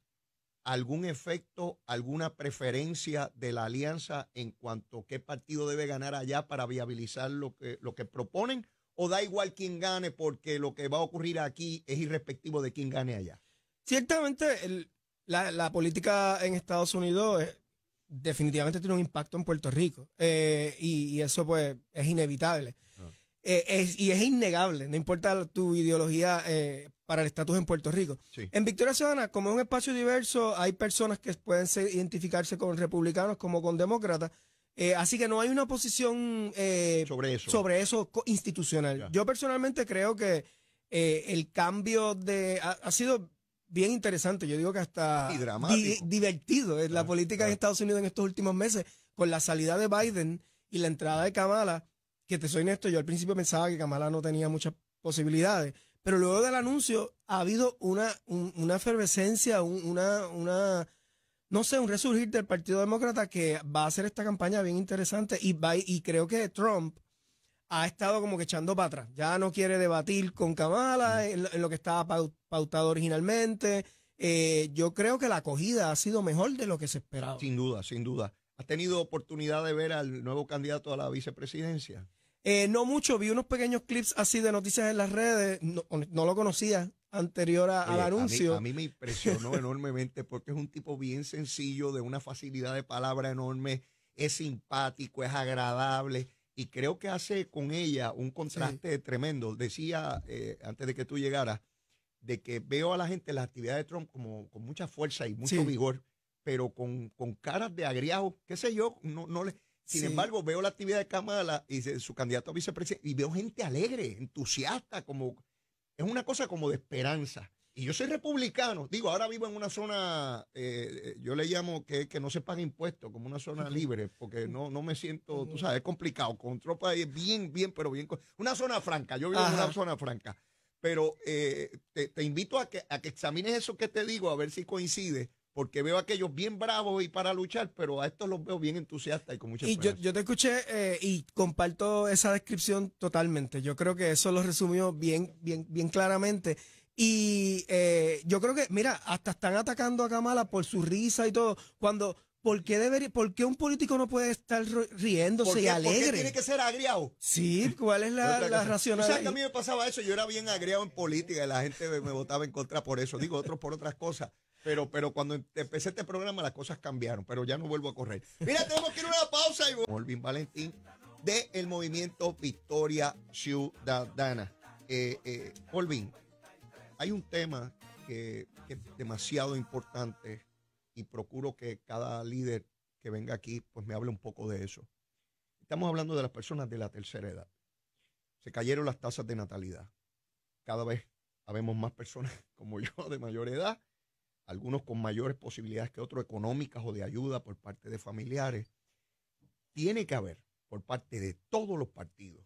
¿Algún efecto, alguna preferencia de la alianza en cuanto a qué partido debe ganar allá para viabilizar lo que, lo que proponen? ¿O da igual quién gane porque lo que va a ocurrir aquí es irrespectivo de quién gane allá? Ciertamente, la, la política en Estados Unidos es definitivamente tiene un impacto en Puerto Rico. Eh, y, eso pues es inevitable. Ah. Eh, y es innegable, no importa tu ideología eh, para el estatus en Puerto Rico. En Victoria Ciudadana, como es un espacio diverso, hay personas que pueden identificarse con republicanos como con demócratas. así que no hay una posición sobre eso, sobre eso institucional. Yo personalmente creo que el cambio de ha sido bien interesante, yo digo que hasta divertido es la política de Estados Unidos en estos últimos meses, con la salida de Biden y la entrada de Kamala, que te soy honesto, yo al principio pensaba que Kamala no tenía muchas posibilidades, pero luego del anuncio ha habido una, una efervescencia, un, una, una, no sé, un resurgir del Partido Demócrata que va a hacer esta campaña bien interesante y, va, y creo que Trump ha estado como que echando para atrás. Ya no quiere debatir con Kamala mm. en, lo que estaba pautado originalmente. Eh, yo creo que la acogida ha sido mejor de lo que se esperaba. Sin duda, sin duda. ¿Has tenido oportunidad de ver al nuevo candidato a la vicepresidencia? Eh, no mucho, vi unos pequeños clips así de noticias en las redes, no, lo conocía anterior al anuncio. a mí me impresionó enormemente porque es un tipo bien sencillo, de una facilidad de palabra enorme, es simpático, es agradable y creo que hace con ella un contraste tremendo. Decía eh, antes de que tú llegaras, de que veo a la gente las actividades de Trump como con mucha fuerza y mucho vigor, pero con, caras de agriajo, qué sé yo, no, no le... Sin embargo, veo la actividad de Cámara y su candidato a vicepresidente y veo gente alegre, entusiasta, como es una cosa como de esperanza. Y yo soy republicano. Digo, ahora vivo en una zona, eh, eh, yo le llamo que, no se paga impuestos, como una zona libre, porque no, no me siento, tú sabes, es complicado. Con tropas ahí bien, bien, pero bien. Una zona franca, yo vivo en una zona franca. Pero eh, te, invito a que, a examines eso que te digo, a ver si coincide, porque veo a aquellos bien bravos y para luchar, pero a estos los veo bien entusiastas y con mucha Y yo, te escuché y comparto esa descripción totalmente. Yo creo que eso lo resumió bien, bien, bien claramente. Y eh, yo creo que, mira, hasta están atacando a Kamala por su risa y todo. Cuando, ¿por qué, por un político no puede estar riéndose y alegre? tiene que ser agriado? Sí, ¿cuál es la, la racionalidad? a mí me pasaba eso, yo era bien agriado en política y la gente me, votaba en contra por eso. Digo, otros por otras cosas. Pero, pero cuando empecé este programa las cosas cambiaron, pero ya no vuelvo a correr. Mira, tenemos que ir a una pausa y Olvin Valentín del movimiento Victoria Ciudadana. Eh, eh hay un tema que, es demasiado importante y procuro que cada líder que venga aquí pues me hable un poco de eso. Estamos hablando de las personas de la tercera edad. Se cayeron las tasas de natalidad. Cada vez habemos más personas como yo de mayor edad, algunos con mayores posibilidades que otros económicas o de ayuda por parte de familiares. Tiene que haber por parte de todos los partidos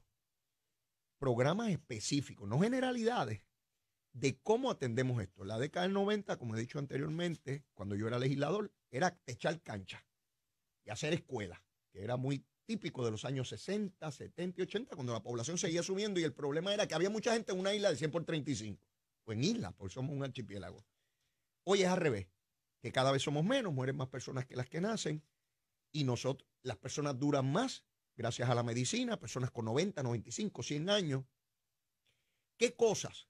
programas específicos, no generalidades, de cómo atendemos esto. La década del 90, como he dicho anteriormente, cuando yo era legislador, era echar cancha y hacer escuela, que era muy típico de los años 60, 70 y 80, cuando la población seguía subiendo y el problema era que había mucha gente en una isla de 100 por 35, o en isla, porque somos un archipiélago. Hoy es al revés, que cada vez somos menos, mueren más personas que las que nacen, y nosotros, las personas duran más gracias a la medicina, personas con 90, 95, 100 años. ¿Qué cosas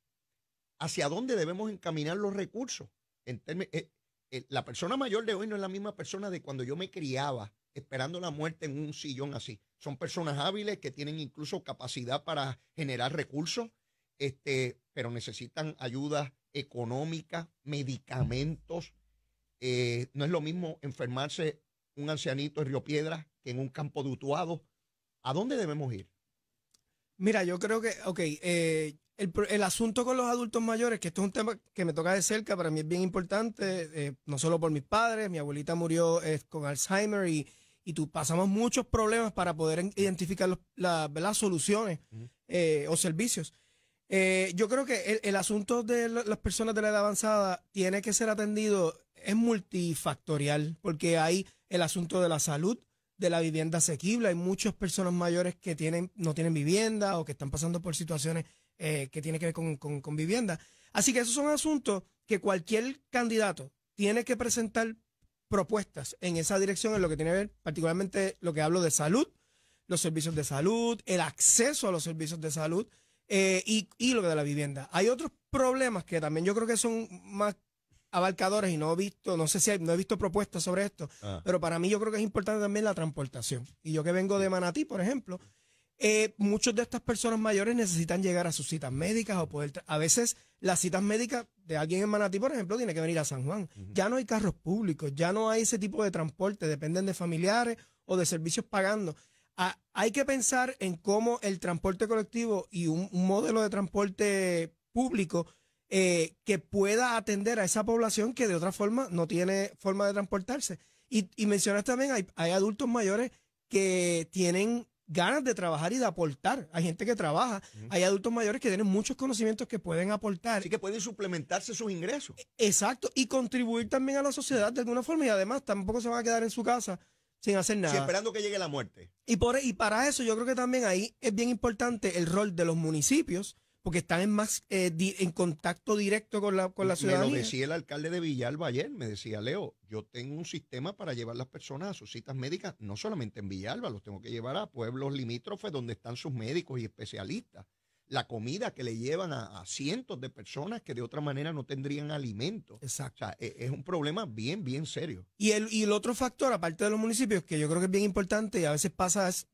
hacia dónde debemos encaminar los recursos. En eh, eh, la persona mayor de hoy no es la misma persona de cuando yo me criaba esperando la muerte en un sillón así. Son personas hábiles que tienen incluso capacidad para generar recursos, este, pero necesitan ayuda económica, medicamentos. Eh, no es lo mismo enfermarse un ancianito en Río Piedra que en un campo de ¿A dónde debemos ir? Mira, yo creo que, ok, eh, el, asunto con los adultos mayores, que esto es un tema que me toca de cerca, para mí es bien importante, eh, no solo por mis padres, mi abuelita murió eh, con Alzheimer y, y tú pasamos muchos problemas para poder identificar las soluciones eh, o servicios. yo creo que el, el, asunto de las personas de la edad avanzada tiene que ser atendido, es multifactorial, porque hay el asunto de la salud, de la vivienda asequible, hay muchas personas mayores que tienen, no tienen vivienda o que están pasando por situaciones eh, que tiene que ver con, vivienda. Así que esos son asuntos que cualquier candidato tiene que presentar propuestas en esa dirección en lo que tiene que ver, particularmente lo que hablo de salud, los servicios de salud, el acceso a los servicios de salud eh, y, lo de la vivienda. Hay otros problemas que también yo creo que son más abarcadores y no he visto, no sé si no he visto propuestas sobre esto, ah. pero para mí yo creo que es importante también la transportación. Y yo que vengo de Manatí, por ejemplo, eh, muchas de estas personas mayores necesitan llegar a sus citas médicas o poder. A veces las citas médicas de alguien en Manatí, por ejemplo, tiene que venir a San Juan. Ya no hay carros públicos, ya no hay ese tipo de transporte, dependen de familiares o de servicios pagando. hay que pensar en cómo el transporte colectivo y un, modelo de transporte público eh, que pueda atender a esa población que de otra forma no tiene forma de transportarse. Y, mencionas también, hay adultos mayores que tienen ganas de trabajar y de aportar. Hay gente que trabaja, hay adultos mayores que tienen muchos conocimientos que pueden aportar. y que pueden suplementarse sus ingresos. E, exacto, y contribuir también a la sociedad de alguna forma y además tampoco se van a quedar en su casa sin hacer nada. esperando que llegue la muerte. Y, por, y para eso yo creo que también ahí es bien importante el rol de los municipios porque están en más eh, en contacto directo con la, con la ciudadanía. Me lo decía el alcalde de Villalba ayer, me decía, Leo, yo tengo un sistema para llevar las personas a sus citas médicas, no solamente en Villalba, los tengo que llevar a pueblos limítrofes donde están sus médicos y especialistas. La comida que le llevan a, cientos de personas que de otra manera no tendrían alimento. Exacto. O sea, e, es, un problema bien, bien serio. Y el, y el otro factor, aparte de los municipios, que yo creo que es bien importante y a veces pasa, es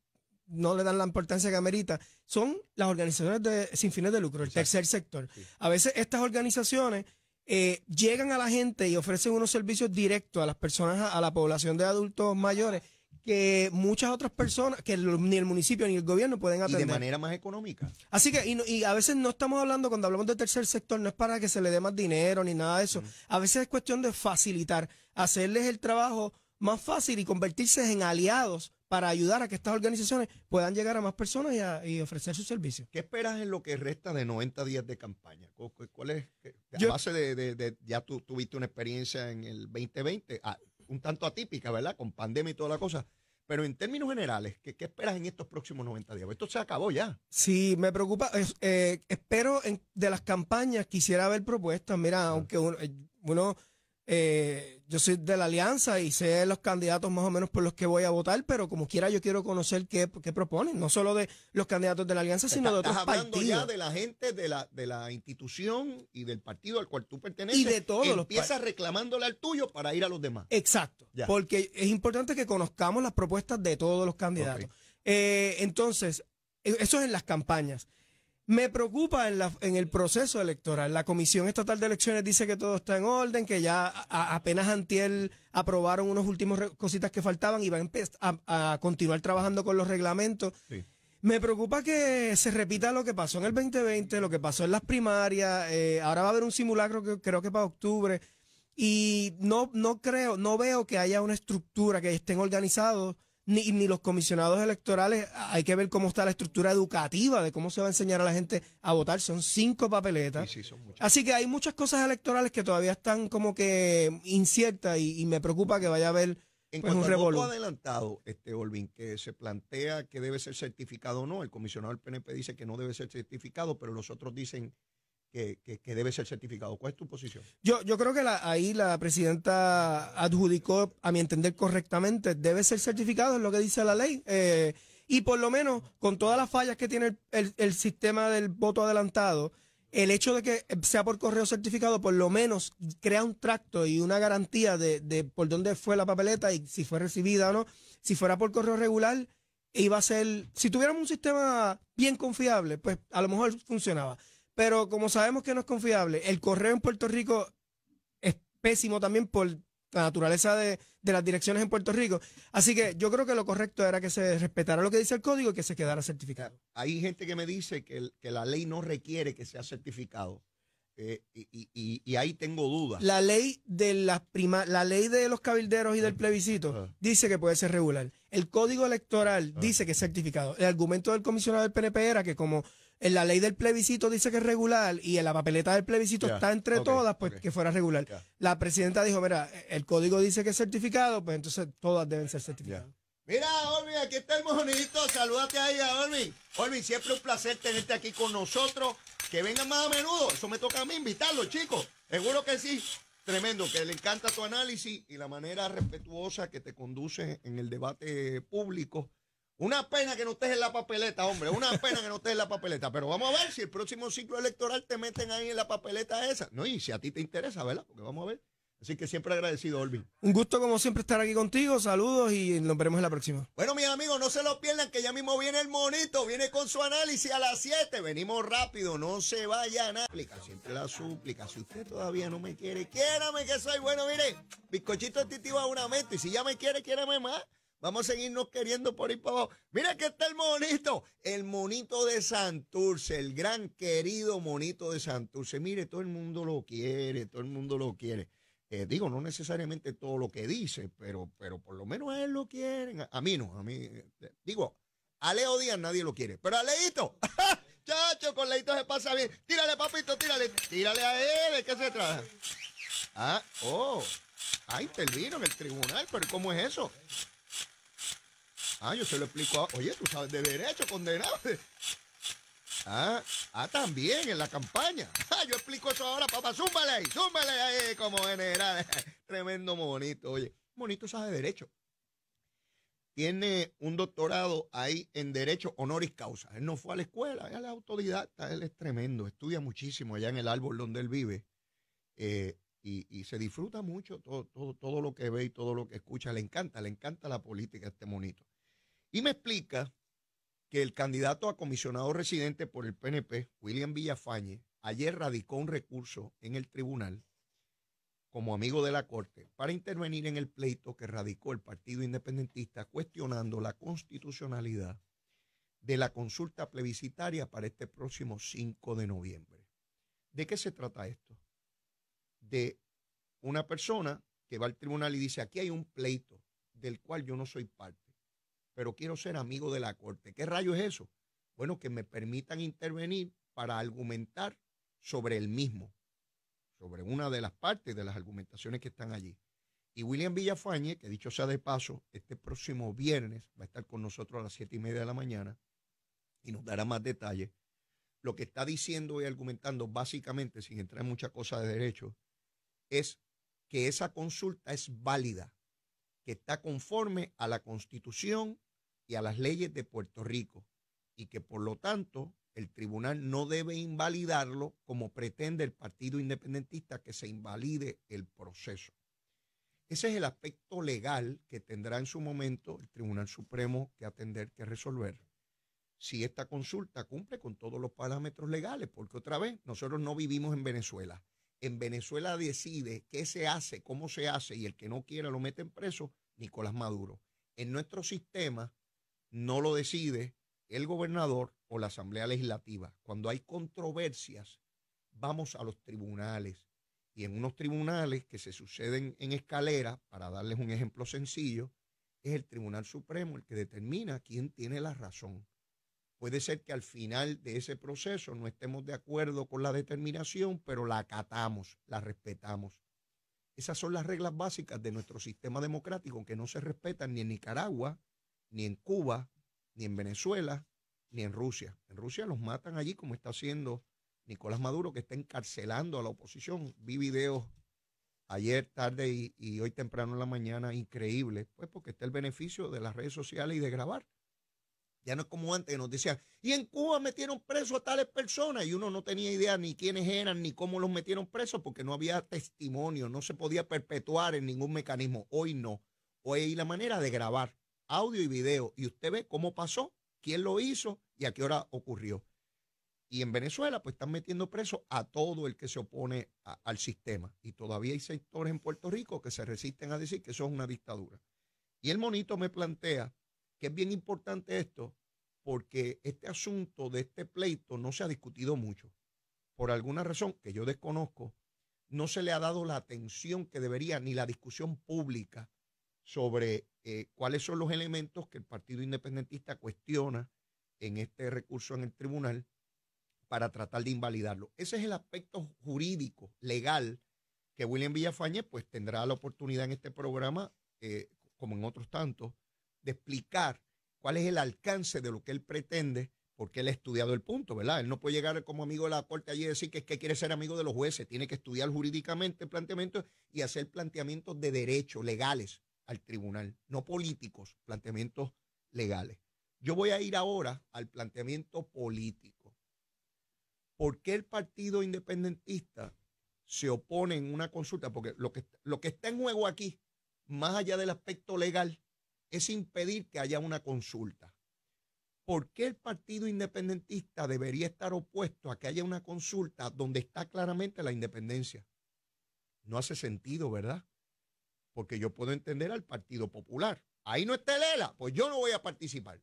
no le dan la importancia que amerita, son las organizaciones de, sin fines de lucro, el tercer sector. A veces estas organizaciones eh, llegan a la gente y ofrecen unos servicios directos a las personas, a la población de adultos mayores, que muchas otras personas, que ni el municipio ni el gobierno pueden atender. de manera más económica. Así que, y, a veces no estamos hablando, cuando hablamos de tercer sector, no es para que se le dé más dinero ni nada de eso. A veces es cuestión de facilitar, hacerles el trabajo más fácil y convertirse en aliados para ayudar a que estas organizaciones puedan llegar a más personas y, ofrecer sus servicios. ¿Qué esperas en lo que resta de 90 días de campaña? ¿Cuál es? base de, ya tú tuviste una experiencia en el 2020, ah, un tanto atípica, ¿verdad? Con pandemia y toda la cosa. Pero en términos generales, ¿qué, esperas en estos próximos 90 días? Esto se acabó ya. Sí, me preocupa. Eh, espero de las campañas, quisiera ver propuestas. Mira, aunque uno, eh, uno eh, yo soy de la alianza y sé los candidatos más o menos por los que voy a votar, pero como quiera yo quiero conocer qué, proponen, no solo de los candidatos de la alianza, sino de otros partidos. Estás hablando ya de la gente de la, de la institución y del partido al cual tú perteneces. Y de todos los Empiezas reclamándole al tuyo para ir a los demás. Exacto, porque es importante que conozcamos las propuestas de todos los candidatos. Eh, entonces, e, eso es en las campañas. Me preocupa en, la, en, el proceso electoral. La Comisión Estatal de Elecciones dice que todo está en orden, que ya apenas Antiel aprobaron unos últimos cositas que faltaban y va a, a, continuar trabajando con los reglamentos. Me preocupa que se repita lo que pasó en el 2020, lo que pasó en las primarias. Eh, ahora va a haber un simulacro que creo que para octubre. Y no, no creo, no veo que haya una estructura que estén organizados ni, ni los comisionados electorales, hay que ver cómo está la estructura educativa de cómo se va a enseñar a la gente a votar. Son cinco papeletas. Así que hay muchas cosas electorales que todavía están como que inciertas y, me preocupa que vaya a haber en pues, un adelantado, este Olvin, que se plantea que debe ser certificado o no, el comisionado del PNP dice que no debe ser certificado, pero los otros dicen que, debe ser certificado. ¿Cuál es tu posición? Yo, yo creo que ahí la presidenta adjudicó, a mi entender correctamente, debe ser certificado, es lo que dice la ley. Eh, y por lo menos, con todas las fallas que tiene el, sistema del voto adelantado, el hecho de que sea por correo certificado, por lo menos crea un tracto y una garantía de, de por dónde fue la papeleta y si fue recibida o no. Si fuera por correo regular, iba a ser, si tuviéramos un sistema bien confiable, pues a lo mejor funcionaba. Pero como sabemos que no es confiable, el correo en Puerto Rico es pésimo también por la naturaleza de, las direcciones en Puerto Rico. Así que yo creo que lo correcto era que se respetara lo que dice el código y que se quedara certificado. Hay gente que me dice que, que la ley no requiere que sea certificado. Eh, y, ahí tengo dudas. La ley de las la ley de los cabilderos y del ah, plebiscito ah. dice que puede ser regular. El código electoral ah. dice que es certificado. El argumento del comisionado del PNP era que como en la ley del plebiscito dice que es regular y en la papeleta del plebiscito está entre todas, pues que fuera regular. La presidenta dijo, mira, el código dice que es certificado, pues entonces todas deben ser certificadas. Mira, Olvin, aquí está el mojonito. Salúdate ahí Olvin. Olvin, siempre un placer tenerte aquí con nosotros. Que vengan más a menudo. Eso me toca a mí invitarlo, chicos. Seguro que sí. Tremendo, que le encanta tu análisis y la manera respetuosa que te conduces en el debate público. Una pena que no estés en la papeleta, hombre. Una pena que no estés en la papeleta. Pero vamos a ver si el próximo ciclo electoral te meten ahí en la papeleta esa. No, y si a ti te interesa, ¿verdad? Porque vamos a ver. Así que siempre agradecido, Olvin. Un gusto, como siempre, estar aquí contigo. Saludos y nos veremos en la próxima. Bueno, mis amigos, no se lo pierdan, que ya mismo viene el monito. Viene con su análisis a las 7. Venimos rápido, no se vayan a. Siempre la súplica. Si usted todavía no me quiere, quiérame que soy bueno. Mire, bizcochito a una mente. Y si ya me quiere, quiérame más. Vamos a seguirnos queriendo por ahí para abajo. Mira que está el monito, el monito de Santurce, el gran querido monito de Santurce. Mire, todo el mundo lo quiere, todo el mundo lo quiere. Eh, digo, no necesariamente todo lo que dice, pero, pero por lo menos él lo quiere. A, mí no, a mí. Eh, digo, a Leo Díaz nadie lo quiere, pero a Leito, chacho, con Leito se pasa bien. Tírale, papito, tírale, tírale a él, ¿de qué se trata? Ah, oh, ahí intervino en el tribunal, pero ¿cómo es eso? Ah, yo se lo explico. oye, tú sabes de derecho, condenado. Ah, ah, también en la campaña. Ah, yo explico eso ahora, papá. Zúmbale ahí, zúmbale ahí como general. Tremendo monito. Oye, monito sabe derecho. Tiene un doctorado ahí en Derecho Honoris Causa. Él no fue a la escuela, él es autodidacta, él es tremendo, estudia muchísimo allá en el árbol donde él vive. Eh, y, se disfruta mucho todo, todo, todo lo que ve y todo lo que escucha. Le encanta, le encanta la política a este monito. Y me explica que el candidato a comisionado residente por el PNP, William Villafañe, ayer radicó un recurso en el tribunal como amigo de la Corte para intervenir en el pleito que radicó el Partido Independentista cuestionando la constitucionalidad de la consulta plebiscitaria para este próximo 5 de noviembre. ¿De qué se trata esto? De una persona que va al tribunal y dice, aquí hay un pleito del cual yo no soy parte pero quiero ser amigo de la Corte. ¿Qué rayo es eso? Bueno, que me permitan intervenir para argumentar sobre el mismo, sobre una de las partes de las argumentaciones que están allí. Y William Villafañe, que dicho sea de paso, este próximo viernes va a estar con nosotros a las siete y media de la mañana y nos dará más detalles. Lo que está diciendo y argumentando básicamente, sin entrar en muchas cosas de derecho, es que esa consulta es válida que está conforme a la Constitución y a las leyes de Puerto Rico y que por lo tanto el tribunal no debe invalidarlo como pretende el Partido Independentista que se invalide el proceso. Ese es el aspecto legal que tendrá en su momento el Tribunal Supremo que atender, que resolver. Si esta consulta cumple con todos los parámetros legales, porque otra vez, nosotros no vivimos en Venezuela en Venezuela decide qué se hace, cómo se hace, y el que no quiera lo mete en preso, Nicolás Maduro. En nuestro sistema no lo decide el gobernador o la Asamblea Legislativa. Cuando hay controversias, vamos a los tribunales. Y en unos tribunales que se suceden en escalera, para darles un ejemplo sencillo, es el Tribunal Supremo el que determina quién tiene la razón. Puede ser que al final de ese proceso no estemos de acuerdo con la determinación, pero la acatamos, la respetamos. Esas son las reglas básicas de nuestro sistema democrático que no se respetan ni en Nicaragua, ni en Cuba, ni en Venezuela, ni en Rusia. En Rusia los matan allí como está haciendo Nicolás Maduro, que está encarcelando a la oposición. Vi videos ayer tarde y, y hoy temprano en la mañana, increíble, pues porque está el beneficio de las redes sociales y de grabar. Ya no es como antes que nos decían, y en Cuba metieron preso a tales personas y uno no tenía idea ni quiénes eran ni cómo los metieron presos porque no había testimonio, no se podía perpetuar en ningún mecanismo. Hoy no. Hoy hay la manera de grabar audio y video y usted ve cómo pasó, quién lo hizo y a qué hora ocurrió. Y en Venezuela pues están metiendo preso a todo el que se opone al sistema. Y todavía hay sectores en Puerto Rico que se resisten a decir que eso es una dictadura. Y el monito me plantea que es bien importante esto, porque este asunto de este pleito no se ha discutido mucho. Por alguna razón que yo desconozco, no se le ha dado la atención que debería ni la discusión pública sobre eh, cuáles son los elementos que el Partido Independentista cuestiona en este recurso en el tribunal para tratar de invalidarlo. Ese es el aspecto jurídico, legal, que William Villafañez pues tendrá la oportunidad en este programa, eh, como en otros tantos, de explicar cuál es el alcance de lo que él pretende, porque él ha estudiado el punto, ¿verdad? Él no puede llegar como amigo de la corte allí y decir que es que quiere ser amigo de los jueces, tiene que estudiar jurídicamente el planteamiento y hacer planteamientos de derechos legales al tribunal, no políticos, planteamientos legales. Yo voy a ir ahora al planteamiento político. ¿Por qué el Partido Independentista se opone en una consulta? Porque lo que, lo que está en juego aquí, más allá del aspecto legal, es impedir que haya una consulta. ¿Por qué el Partido Independentista debería estar opuesto a que haya una consulta donde está claramente la independencia? No hace sentido, ¿verdad? Porque yo puedo entender al Partido Popular. Ahí no está Lela, pues yo no voy a participar.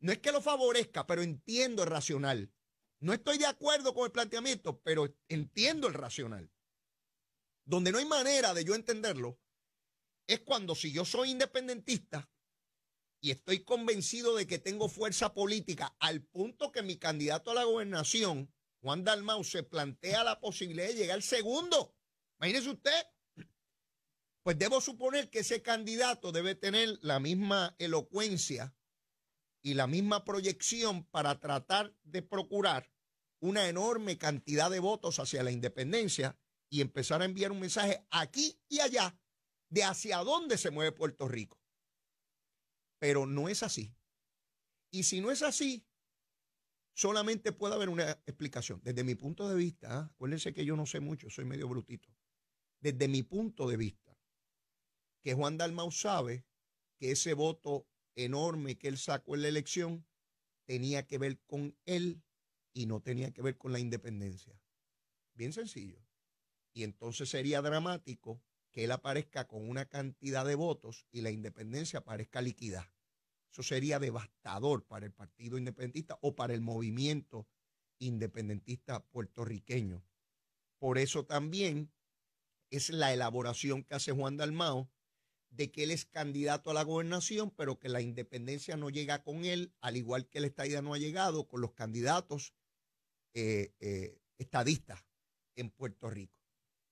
no es que lo favorezca, pero entiendo el racional. No estoy de acuerdo con el planteamiento, pero entiendo el racional. Donde no hay manera de yo entenderlo es cuando si yo soy independentista y estoy convencido de que tengo fuerza política al punto que mi candidato a la gobernación, Juan Dalmau, se plantea la posibilidad de llegar segundo. Imagínese usted. Pues debo suponer que ese candidato debe tener la misma elocuencia y la misma proyección para tratar de procurar una enorme cantidad de votos hacia la independencia y empezar a enviar un mensaje aquí y allá de hacia dónde se mueve Puerto Rico. Pero no es así. Y si no es así, solamente puede haber una explicación. Desde mi punto de vista, ¿ah? acuérdense que yo no sé mucho, soy medio brutito. Desde mi punto de vista, que Juan Dalmau sabe que ese voto enorme que él sacó en la elección tenía que ver con él y no tenía que ver con la independencia. Bien sencillo. Y entonces sería dramático que él aparezca con una cantidad de votos y la independencia aparezca líquida. Eso sería devastador para el Partido Independentista o para el movimiento independentista puertorriqueño. Por eso también es la elaboración que hace Juan Dalmao de que él es candidato a la gobernación, pero que la independencia no llega con él, al igual que la estadía no ha llegado con los candidatos eh, eh, estadistas en Puerto Rico.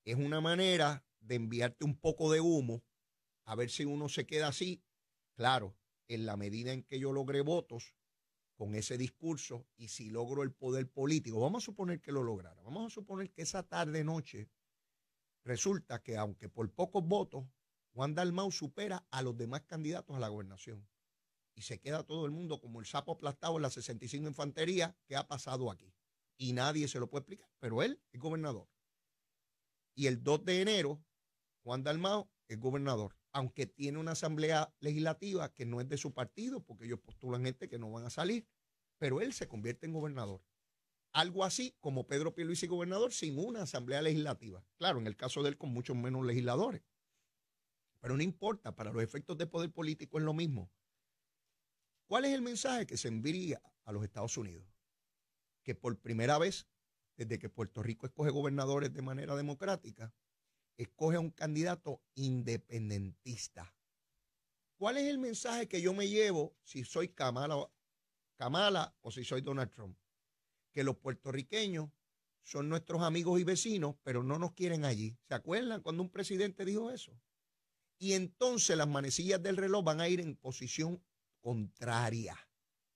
Es una manera de enviarte un poco de humo, a ver si uno se queda así. Claro, en la medida en que yo logré votos con ese discurso y si logro el poder político, vamos a suponer que lo lograra, vamos a suponer que esa tarde noche resulta que aunque por pocos votos, Juan Dalmau supera a los demás candidatos a la gobernación y se queda todo el mundo como el sapo aplastado en la 65 Infantería, que ha pasado aquí? Y nadie se lo puede explicar, pero él es gobernador. Y el 2 de enero Juan Dalmao es gobernador, aunque tiene una asamblea legislativa que no es de su partido, porque ellos postulan gente que no van a salir, pero él se convierte en gobernador. Algo así como Pedro Pierluisi gobernador sin una asamblea legislativa. Claro, en el caso de él con muchos menos legisladores. Pero no importa, para los efectos de poder político es lo mismo. ¿Cuál es el mensaje que se envía a los Estados Unidos? Que por primera vez, desde que Puerto Rico escoge gobernadores de manera democrática, escoge a un candidato independentista. ¿Cuál es el mensaje que yo me llevo si soy Kamala, Kamala o si soy Donald Trump? Que los puertorriqueños son nuestros amigos y vecinos, pero no nos quieren allí. ¿Se acuerdan cuando un presidente dijo eso? Y entonces las manecillas del reloj van a ir en posición contraria,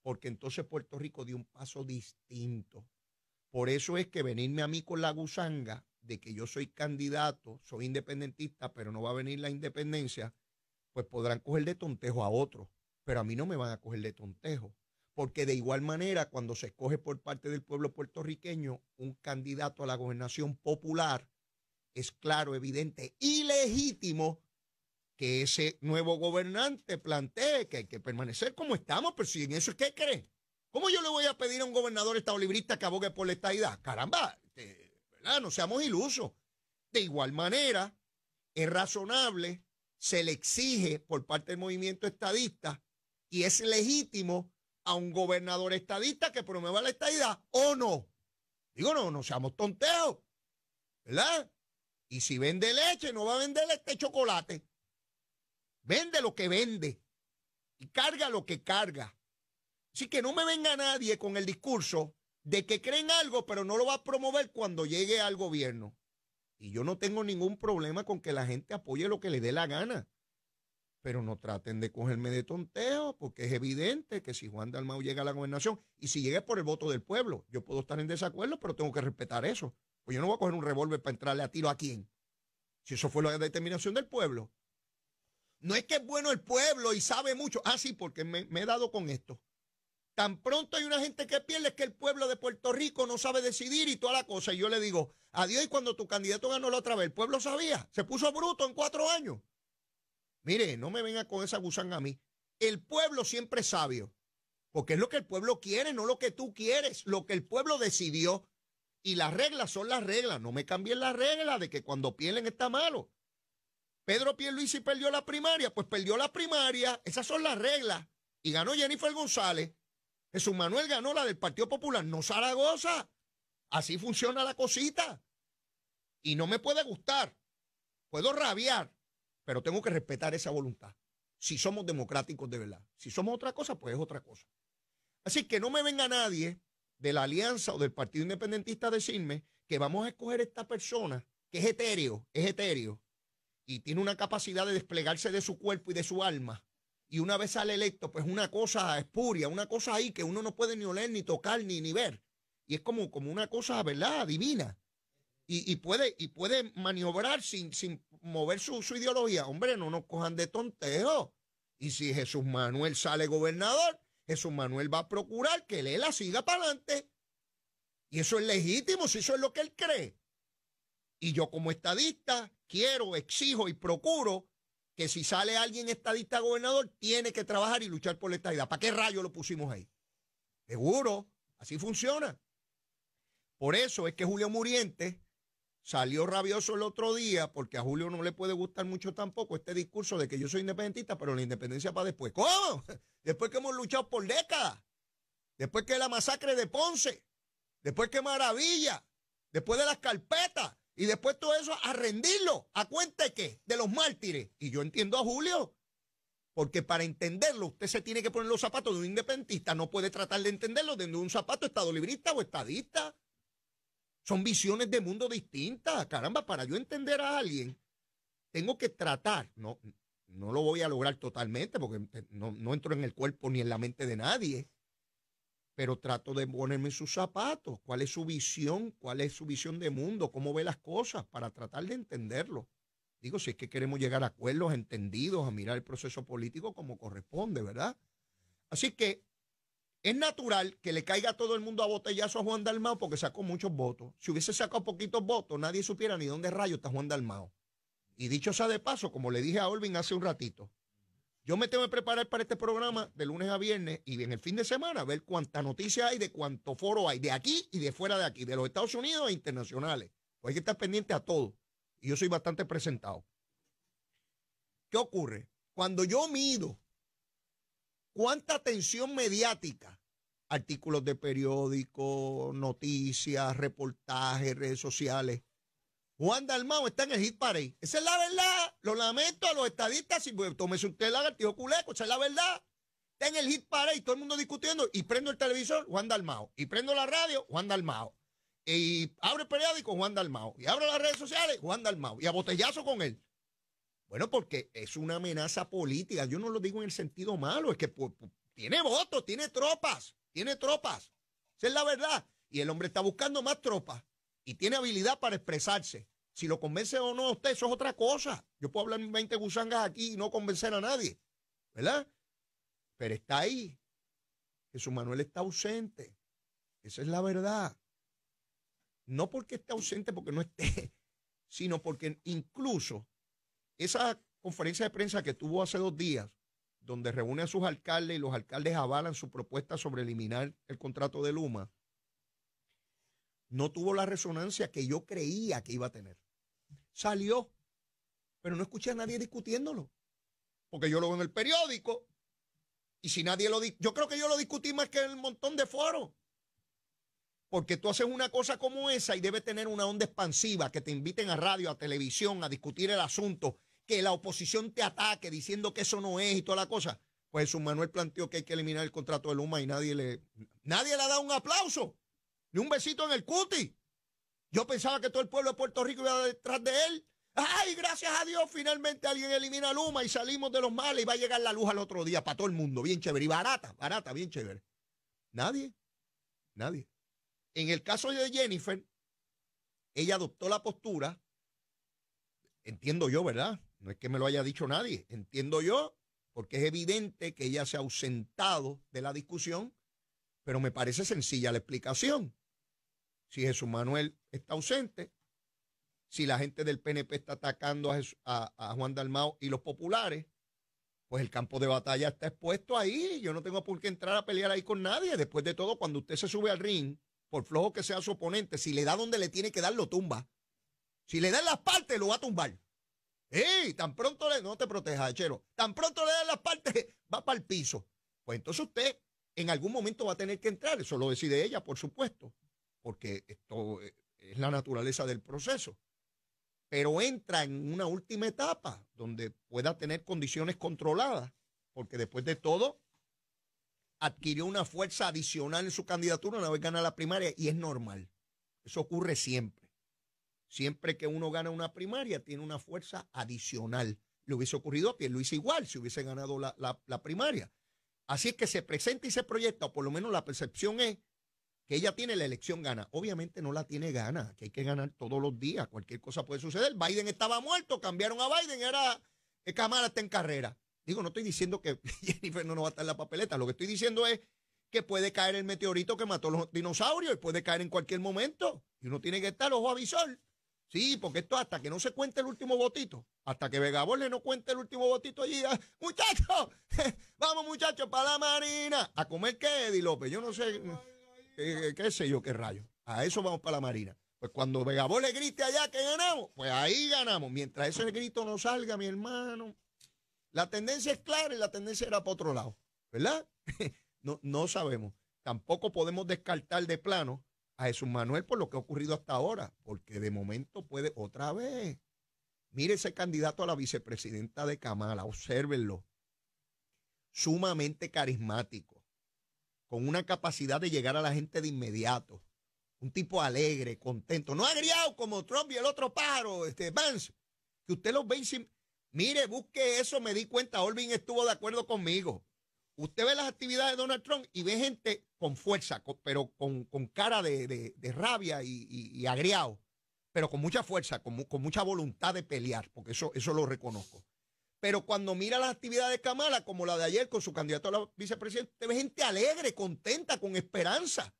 porque entonces Puerto Rico dio un paso distinto. Por eso es que venirme a mí con la gusanga de que yo soy candidato, soy independentista, pero no va a venir la independencia, pues podrán coger de tontejo a otro. pero a mí no me van a coger de tontejo. Porque de igual manera, cuando se escoge por parte del pueblo puertorriqueño un candidato a la gobernación popular, es claro, evidente y legítimo que ese nuevo gobernante plantee que hay que permanecer como estamos, pero si en eso es que cree. ¿Cómo yo le voy a pedir a un gobernador estado que abogue por la estadidad? Caramba, Ah, no seamos ilusos. De igual manera, es razonable, se le exige por parte del movimiento estadista y es legítimo a un gobernador estadista que promueva la estadidad o no. Digo, no, no seamos tonteos, ¿verdad? Y si vende leche, no va a vender este chocolate. Vende lo que vende y carga lo que carga. Así que no me venga nadie con el discurso de que creen algo, pero no lo va a promover cuando llegue al gobierno. Y yo no tengo ningún problema con que la gente apoye lo que le dé la gana. Pero no traten de cogerme de tonteo, porque es evidente que si Juan Dalmau llega a la gobernación, y si llega por el voto del pueblo, yo puedo estar en desacuerdo, pero tengo que respetar eso. Pues yo no voy a coger un revólver para entrarle a tiro a quién. Si eso fue la determinación del pueblo. No es que es bueno el pueblo y sabe mucho. Ah, sí, porque me, me he dado con esto. Tan pronto hay una gente que pierde es que el pueblo de Puerto Rico no sabe decidir y toda la cosa. Y yo le digo, adiós, y cuando tu candidato ganó la otra vez, el pueblo sabía, se puso bruto en cuatro años. Mire, no me venga con esa gusanga a mí. El pueblo siempre es sabio, porque es lo que el pueblo quiere, no lo que tú quieres, lo que el pueblo decidió. Y las reglas son las reglas, no me cambien las reglas de que cuando pierden está malo. Pedro Pierluisi perdió la primaria, pues perdió la primaria, esas son las reglas. Y ganó Jennifer González. Jesús Manuel ganó la del Partido Popular, no Zaragoza. Así funciona la cosita. Y no me puede gustar. Puedo rabiar, pero tengo que respetar esa voluntad. Si somos democráticos de verdad. Si somos otra cosa, pues es otra cosa. Así que no me venga nadie de la alianza o del Partido Independentista a decirme que vamos a escoger esta persona que es etéreo, es etéreo, y tiene una capacidad de desplegarse de su cuerpo y de su alma y una vez sale electo, pues una cosa espuria, una cosa ahí que uno no puede ni oler, ni tocar, ni, ni ver. Y es como, como una cosa, ¿verdad?, divina. Y, puede, y puede maniobrar sin, sin mover su, su ideología. Hombre, no nos cojan de tonteo. Y si Jesús Manuel sale gobernador, Jesús Manuel va a procurar que la siga para adelante. Y eso es legítimo, si eso es lo que él cree. Y yo como estadista quiero, exijo y procuro que si sale alguien estadista gobernador, tiene que trabajar y luchar por la estadidad. ¿Para qué rayo lo pusimos ahí? Seguro, así funciona. Por eso es que Julio Muriente salió rabioso el otro día, porque a Julio no le puede gustar mucho tampoco este discurso de que yo soy independentista, pero la independencia para después. ¿Cómo? Después que hemos luchado por décadas, después que la masacre de Ponce, después que Maravilla, después de las carpetas, y después todo eso a rendirlo. ¿A cuenta de qué? De los mártires. Y yo entiendo a Julio. Porque para entenderlo, usted se tiene que poner los zapatos de un independentista. No puede tratar de entenderlo de un zapato estadolibrista o estadista. Son visiones de mundo distintas. Caramba, para yo entender a alguien, tengo que tratar. No, no lo voy a lograr totalmente porque eh, no entro en el cuerpo ni en la mente de nadie pero trato de ponerme en sus zapatos, cuál es su visión, cuál es su visión de mundo, cómo ve las cosas, para tratar de entenderlo. Digo, si es que queremos llegar a acuerdos entendidos, a mirar el proceso político como corresponde, ¿verdad? Así que es natural que le caiga a todo el mundo a botellazo a Juan Dalmao porque sacó muchos votos. Si hubiese sacado poquitos votos, nadie supiera ni dónde rayo está Juan Dalmao. Y dicho sea de paso, como le dije a Olvin hace un ratito, yo me tengo que preparar para este programa de lunes a viernes y en el fin de semana ver cuánta noticia hay, de cuánto foro hay, de aquí y de fuera de aquí, de los Estados Unidos e internacionales. Pues hay que estar pendiente a todo. Y yo soy bastante presentado. ¿Qué ocurre? Cuando yo mido cuánta atención mediática, artículos de periódico, noticias, reportajes, redes sociales, Juan Dalmao está en el hit parade. Esa es la verdad. Lo lamento a los estadistas. y pues, tómese usted el tío culeco, esa es la verdad. Está en el hit parade, todo el mundo discutiendo. Y prendo el televisor, Juan Dalmao. Y prendo la radio, Juan Dalmao. Y abro el periódico, Juan Dalmao. Y abro las redes sociales, Juan Dalmao. Y a botellazo con él. Bueno, porque es una amenaza política. Yo no lo digo en el sentido malo, es que pues, pues, tiene votos, tiene tropas, tiene tropas. Esa es la verdad. Y el hombre está buscando más tropas y tiene habilidad para expresarse. Si lo convence o no usted, eso es otra cosa. Yo puedo hablar 20 gusangas aquí y no convencer a nadie, ¿verdad? Pero está ahí. Jesús Manuel está ausente. Esa es la verdad. No porque esté ausente, porque no esté, sino porque incluso esa conferencia de prensa que tuvo hace dos días, donde reúne a sus alcaldes y los alcaldes avalan su propuesta sobre eliminar el contrato de Luma, no tuvo la resonancia que yo creía que iba a tener. Salió, pero no escuché a nadie discutiéndolo, porque yo lo veo en el periódico. Y si nadie lo yo creo que yo lo discutí más que en el montón de foros. Porque tú haces una cosa como esa y debe tener una onda expansiva, que te inviten a radio, a televisión, a discutir el asunto, que la oposición te ataque diciendo que eso no es y toda la cosa. Pues Jesús Manuel planteó que hay que eliminar el contrato de Luma y nadie le, nadie le ha dado un aplauso ni un besito en el cuti. Yo pensaba que todo el pueblo de Puerto Rico iba detrás de él. ¡Ay, gracias a Dios! Finalmente alguien elimina a Luma y salimos de los males y va a llegar la luz al otro día para todo el mundo. Bien chévere. Y barata, barata, bien chévere. Nadie. Nadie. En el caso de Jennifer, ella adoptó la postura, entiendo yo, ¿verdad? No es que me lo haya dicho nadie, entiendo yo, porque es evidente que ella se ha ausentado de la discusión, pero me parece sencilla la explicación si Jesús Manuel está ausente, si la gente del PNP está atacando a, Juan Dalmao y los populares, pues el campo de batalla está expuesto ahí. Yo no tengo por qué entrar a pelear ahí con nadie. Después de todo, cuando usted se sube al ring, por flojo que sea su oponente, si le da donde le tiene que dar, lo tumba. Si le dan las partes, lo va a tumbar. ¡Ey! Tan pronto le. No te proteja, chero. Tan pronto le dan las partes, va para el piso. Pues entonces usted en algún momento va a tener que entrar. Eso lo decide ella, por supuesto porque esto eh, es la naturaleza del proceso. Pero entra en una última etapa donde pueda tener condiciones controladas, porque después de todo adquirió una fuerza adicional en su candidatura una vez gana la primaria y es normal. Eso ocurre siempre. Siempre que uno gana una primaria tiene una fuerza adicional. Le hubiese ocurrido a Luis igual si hubiese ganado la, la primaria. Así es que se presenta y se proyecta, o por lo menos la percepción es que ella tiene la elección gana. Obviamente no la tiene gana, que hay que ganar todos los días, cualquier cosa puede suceder. Biden estaba muerto, cambiaron a Biden, era eh, Kamala está en carrera. Digo, no estoy diciendo que Jennifer no, nos va a estar en la papeleta, lo que estoy diciendo es que puede caer el meteorito que mató los dinosaurios y puede caer en cualquier momento. Y uno tiene que estar ojo a visor. Sí, porque esto hasta que no se cuente el último botito, hasta que le no cuente el último botito allí, ah, muchachos, vamos muchachos para la marina, a comer qué, Eddie López, yo no sé. Eh, eh, qué sé yo, qué rayo. A eso vamos para la Marina. Pues cuando Vegabón le grite allá que ganamos, pues ahí ganamos. Mientras ese grito no salga, mi hermano, la tendencia es clara y la tendencia era para otro lado, ¿verdad? no, no sabemos. Tampoco podemos descartar de plano a Jesús Manuel por lo que ha ocurrido hasta ahora, porque de momento puede otra vez. Mire ese candidato a la vicepresidenta de Kamala, obsérvenlo. Sumamente carismático con una capacidad de llegar a la gente de inmediato. Un tipo alegre, contento, no agriado como Trump y el otro pájaro, este Vance, que usted lo ve y mire, busque eso, me di cuenta, Olvin estuvo de acuerdo conmigo. Usted ve las actividades de Donald Trump y ve gente con fuerza, pero con, cara de, rabia y, agriado, pero con mucha fuerza, con, con mucha voluntad de pelear, porque eso, eso lo reconozco. Pero cuando mira las actividades de Kamala, como la de ayer con su candidato a la vicepresidenta, ve gente alegre, contenta, con esperanza.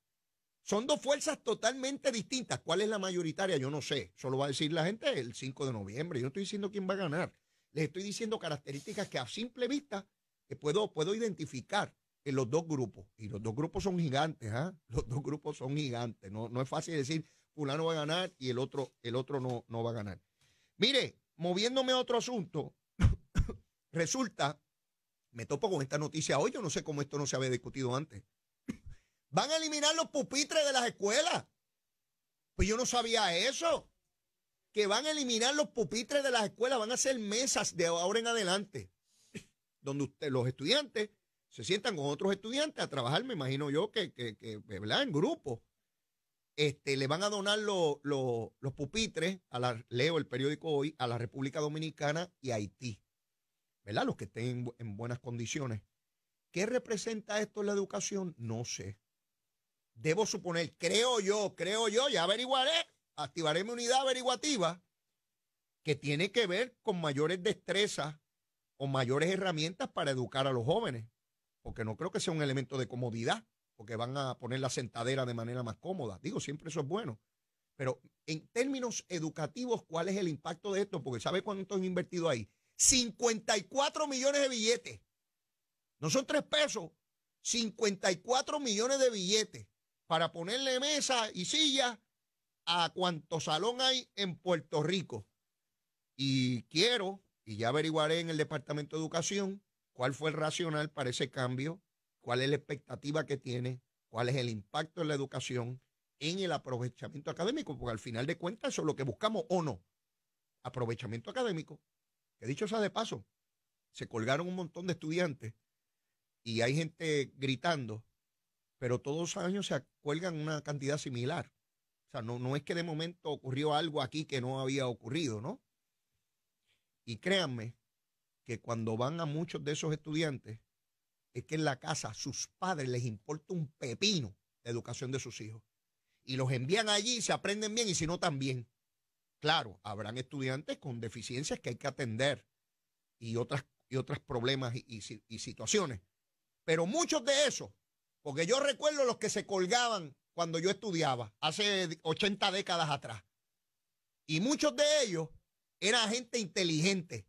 Son dos fuerzas totalmente distintas. ¿Cuál es la mayoritaria? Yo no sé. Solo va a decir la gente el 5 de noviembre. Yo no estoy diciendo quién va a ganar. Les estoy diciendo características que a simple vista puedo, puedo identificar en los dos grupos. Y los dos grupos son gigantes, ¿ah? Los dos grupos son gigantes. No, es fácil decir fulano va a ganar y el otro, el otro no, no va a ganar. Mire, moviéndome a otro asunto, Resulta, me topo con esta noticia hoy, yo no sé cómo esto no se había discutido antes. Van a eliminar los pupitres de las escuelas. Pues yo no sabía eso. Que van a eliminar los pupitres de las escuelas, van a hacer mesas de ahora en adelante, donde los estudiantes se sientan con otros estudiantes a trabajar, me imagino yo, que, que, que En grupo. Este, le van a donar los pupitres, a la, leo el periódico hoy, a la República Dominicana y Haití. ¿verdad? Los que estén en buenas condiciones. ¿Qué representa esto en la educación? No sé. Debo suponer, creo yo, creo yo, ya averiguaré, activaré mi unidad averiguativa que tiene que ver con mayores destrezas o mayores herramientas para educar a los jóvenes, porque no creo que sea un elemento de comodidad, porque van a poner la sentadera de manera más cómoda. Digo, siempre eso es bueno. Pero en términos educativos, ¿cuál es el impacto de esto? Porque ¿sabe cuánto han invertido ahí? 54 millones de billetes. No son tres pesos, 54 millones de billetes para ponerle mesa y silla a cuanto salón hay en Puerto Rico. Y quiero, y ya averiguaré en el Departamento de Educación, cuál fue el racional para ese cambio, cuál es la expectativa que tiene, cuál es el impacto en la educación, en el aprovechamiento académico, porque al final de cuentas eso es lo que buscamos o no, aprovechamiento académico. Que dicho sea de paso, se colgaron un montón de estudiantes y hay gente gritando, pero todos los años se cuelgan una cantidad similar. O sea, no, no es que de momento ocurrió algo aquí que no había ocurrido, ¿no? Y créanme que cuando van a muchos de esos estudiantes, es que en la casa sus padres les importa un pepino la educación de sus hijos. Y los envían allí, y se aprenden bien y si no, también. Claro, habrán estudiantes con deficiencias que hay que atender y otras y otros problemas y, situaciones. Pero muchos de esos, porque yo recuerdo los que se colgaban cuando yo estudiaba, hace 80 décadas atrás. Y muchos de ellos eran gente inteligente,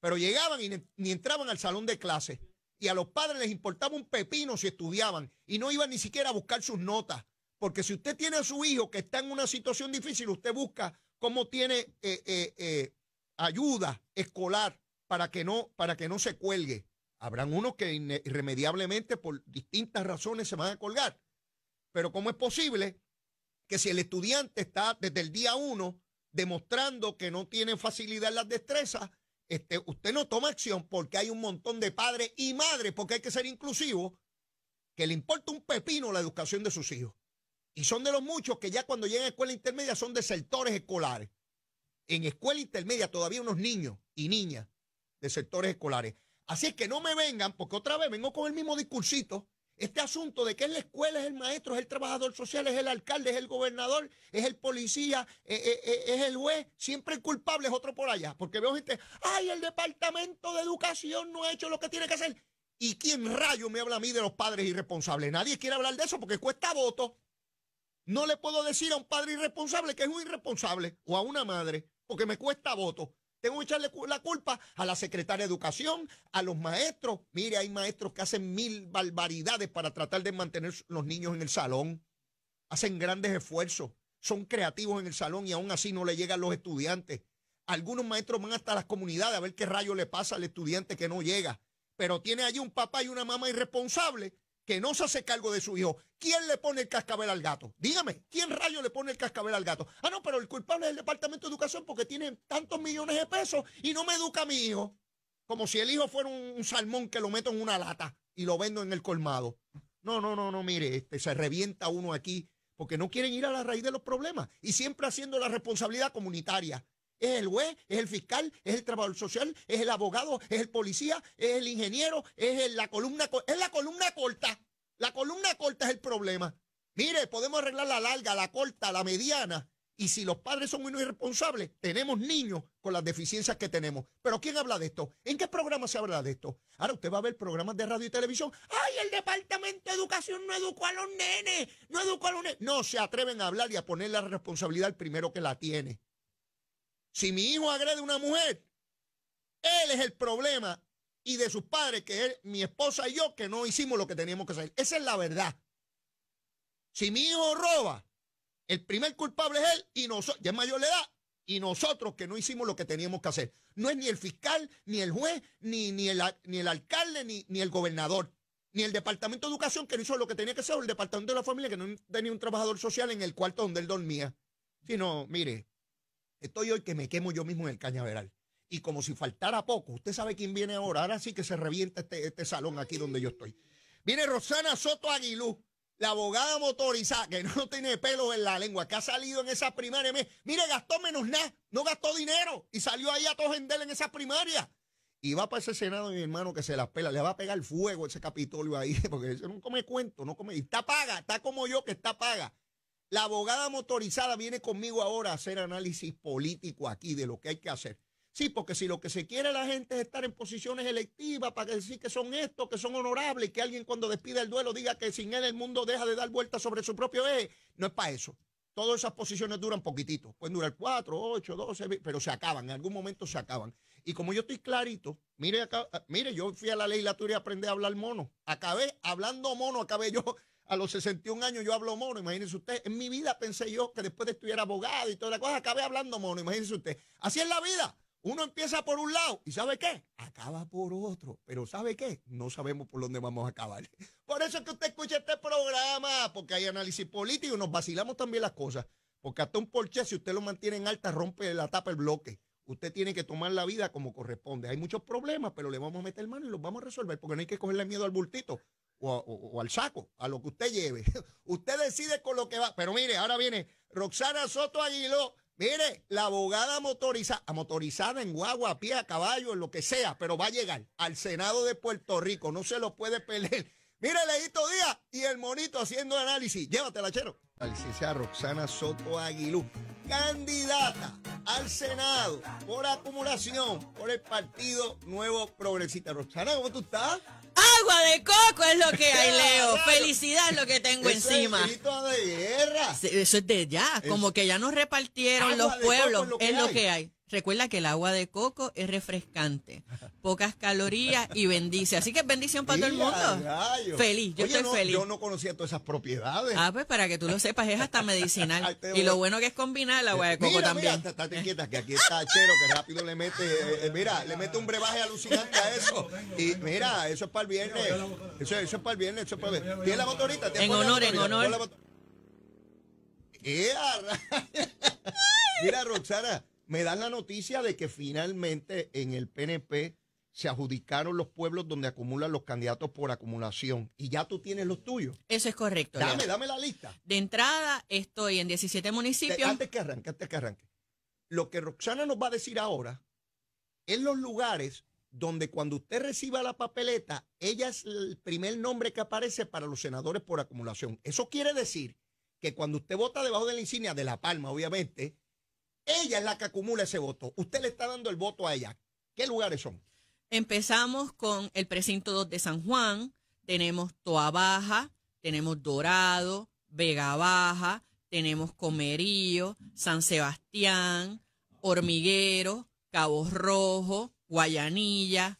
pero llegaban y ni entraban al salón de clases. Y a los padres les importaba un pepino si estudiaban y no iban ni siquiera a buscar sus notas. Porque si usted tiene a su hijo que está en una situación difícil, usted busca cómo tiene eh, eh, eh, ayuda escolar para que, no, para que no se cuelgue. Habrán unos que irremediablemente por distintas razones se van a colgar. Pero ¿cómo es posible que si el estudiante está desde el día uno demostrando que no tiene facilidad en las destrezas, este, usted no toma acción porque hay un montón de padres y madres, porque hay que ser inclusivo, que le importa un pepino la educación de sus hijos. Y son de los muchos que ya cuando llegan a escuela intermedia son de sectores escolares. En escuela intermedia todavía unos niños y niñas de sectores escolares. Así es que no me vengan, porque otra vez vengo con el mismo discursito. Este asunto de que es la escuela, es el maestro, es el trabajador social, es el alcalde, es el gobernador, es el policía, eh, eh, eh, es, el juez, siempre el culpable es otro por allá. Porque veo gente, ay, el departamento de educación no ha hecho lo que tiene que hacer. ¿Y quién rayo me habla a mí de los padres irresponsables? Nadie quiere hablar de eso porque cuesta voto. No le puedo decir a un padre irresponsable que es un irresponsable o a una madre, porque me cuesta voto. Tengo que echarle la culpa a la secretaria de Educación, a los maestros. Mire, hay maestros que hacen mil barbaridades para tratar de mantener los niños en el salón. Hacen grandes esfuerzos, son creativos en el salón y aún así no le llegan los estudiantes. Algunos maestros van hasta las comunidades a ver qué rayo le pasa al estudiante que no llega. Pero tiene allí un papá y una mamá irresponsable que no se hace cargo de su hijo, ¿quién le pone el cascabel al gato? Dígame, ¿quién rayo le pone el cascabel al gato? Ah, no, pero el culpable es el Departamento de Educación porque tiene tantos millones de pesos y no me educa a mi hijo. Como si el hijo fuera un, salmón que lo meto en una lata y lo vendo en el colmado. No, no, no, no, mire, este, se revienta uno aquí porque no quieren ir a la raíz de los problemas y siempre haciendo la responsabilidad comunitaria es el juez, es el fiscal, es el trabajador social, es el abogado, es el policía, es el ingeniero, es la columna, es la columna corta. La columna corta es el problema. Mire, podemos arreglar la larga, la corta, la mediana. Y si los padres son muy irresponsables, tenemos niños con las deficiencias que tenemos. Pero ¿quién habla de esto? ¿En qué programa se habla de esto? Ahora usted va a ver programas de radio y televisión. ¡Ay, el Departamento de Educación no educó a los nenes! No educó a los nenes. No se atreven a hablar y a poner la responsabilidad al primero que la tiene. Si mi hijo agrede a una mujer, él es el problema y de sus padres, que es mi esposa y yo, que no hicimos lo que teníamos que hacer. Esa es la verdad. Si mi hijo roba, el primer culpable es él y nosotros, ya es mayor edad, y nosotros que no hicimos lo que teníamos que hacer. No es ni el fiscal, ni el juez, ni, ni, el, ni el alcalde, ni, ni el gobernador, ni el departamento de educación que no hizo lo que tenía que hacer, o el departamento de la familia que no tenía un trabajador social en el cuarto donde él dormía. Sino, mire, Estoy hoy que me quemo yo mismo en el cañaveral. Y como si faltara poco, usted sabe quién viene ahora. Ahora sí que se revienta este, este salón aquí donde yo estoy. Viene Rosana Soto Aguilú, la abogada motorizada, que no tiene pelo en la lengua, que ha salido en esas primarias. Mire, gastó menos nada, no gastó dinero y salió ahí a tojender en esas primarias. Y va para ese Senado, mi hermano, que se las pela, le va a pegar fuego ese Capitolio ahí, porque eso no come cuento, no come. Y está paga, está como yo que está paga. La abogada motorizada viene conmigo ahora a hacer análisis político aquí de lo que hay que hacer. Sí, porque si lo que se quiere la gente es estar en posiciones electivas para decir que son estos, que son honorables, que alguien cuando despida el duelo diga que sin él el mundo deja de dar vueltas sobre su propio eje, no es para eso. Todas esas posiciones duran poquitito, pueden durar cuatro, ocho, doce, pero se acaban, en algún momento se acaban. Y como yo estoy clarito, mire, mire yo fui a la legislatura y aprendí a hablar mono. Acabé hablando mono, acabé yo a los 61 años yo hablo mono, imagínense usted. En mi vida pensé yo que después de estudiar abogado y toda la cosa, acabé hablando mono, imagínense usted. Así es la vida. Uno empieza por un lado y ¿sabe qué? Acaba por otro. Pero ¿sabe qué? No sabemos por dónde vamos a acabar. Por eso es que usted escucha este programa, porque hay análisis político y nos vacilamos también las cosas. Porque hasta un porche, si usted lo mantiene en alta, rompe la tapa el bloque. Usted tiene que tomar la vida como corresponde. Hay muchos problemas, pero le vamos a meter mano y los vamos a resolver, porque no hay que cogerle miedo al bultito o, al saco, a lo que usted lleve. usted decide con lo que va. Pero mire, ahora viene Roxana Soto Aguiló. Mire, la abogada motoriza, motorizada en guagua, pie, a caballo, en lo que sea, pero va a llegar al Senado de Puerto Rico. No se lo puede pelear Mire, Leito Díaz y el monito haciendo análisis. Llévatela, chero. La licencia Roxana Soto Aguiló candidata al Senado por acumulación por el Partido Nuevo Progresista. Roxana, ¿cómo tú estás? Agua de coco es lo que hay, Leo. Felicidad es lo que tengo encima. Eso es de ya, como que ya nos repartieron los pueblos, es lo que hay. Recuerda que el agua de coco es refrescante, pocas calorías y bendice. Así que bendición para todo el mundo. Feliz, yo estoy feliz. Yo no conocía todas esas propiedades. Ah, pues para que tú lo sepas, es hasta medicinal. y lo bueno que es combinar el agua de coco también. Mira, estate quieta, que aquí está Chero, que rápido le mete, eh, eh, mira, le mete un brebaje alucinante a eso. Y mira, eso es para el viernes. Eso, es para el viernes, eso es para el viernes. ¿Tienes la botonita. en honor, en honor. Mira, Roxana me dan la noticia de que finalmente en el PNP se adjudicaron los pueblos donde acumulan los candidatos por acumulación y ya tú tienes los tuyos. Eso es correcto. Dame, dame la lista. De entrada estoy en 17 municipios. Eh, antes que arranque, antes que arranque. Lo que Roxana nos va a decir ahora es los lugares donde cuando usted reciba la papeleta, ella es el primer nombre que aparece para los senadores por acumulación. Eso quiere decir que cuando usted vota debajo de la insignia de La Palma, obviamente, ella es la que acumula ese voto. Usted le está dando el voto a ella. ¿Qué lugares son? Empezamos con el precinto 2 de San Juan, tenemos Toa Baja, tenemos Dorado, Vega Baja, tenemos Comerío, San Sebastián, Hormiguero, Cabo Rojo, Guayanilla,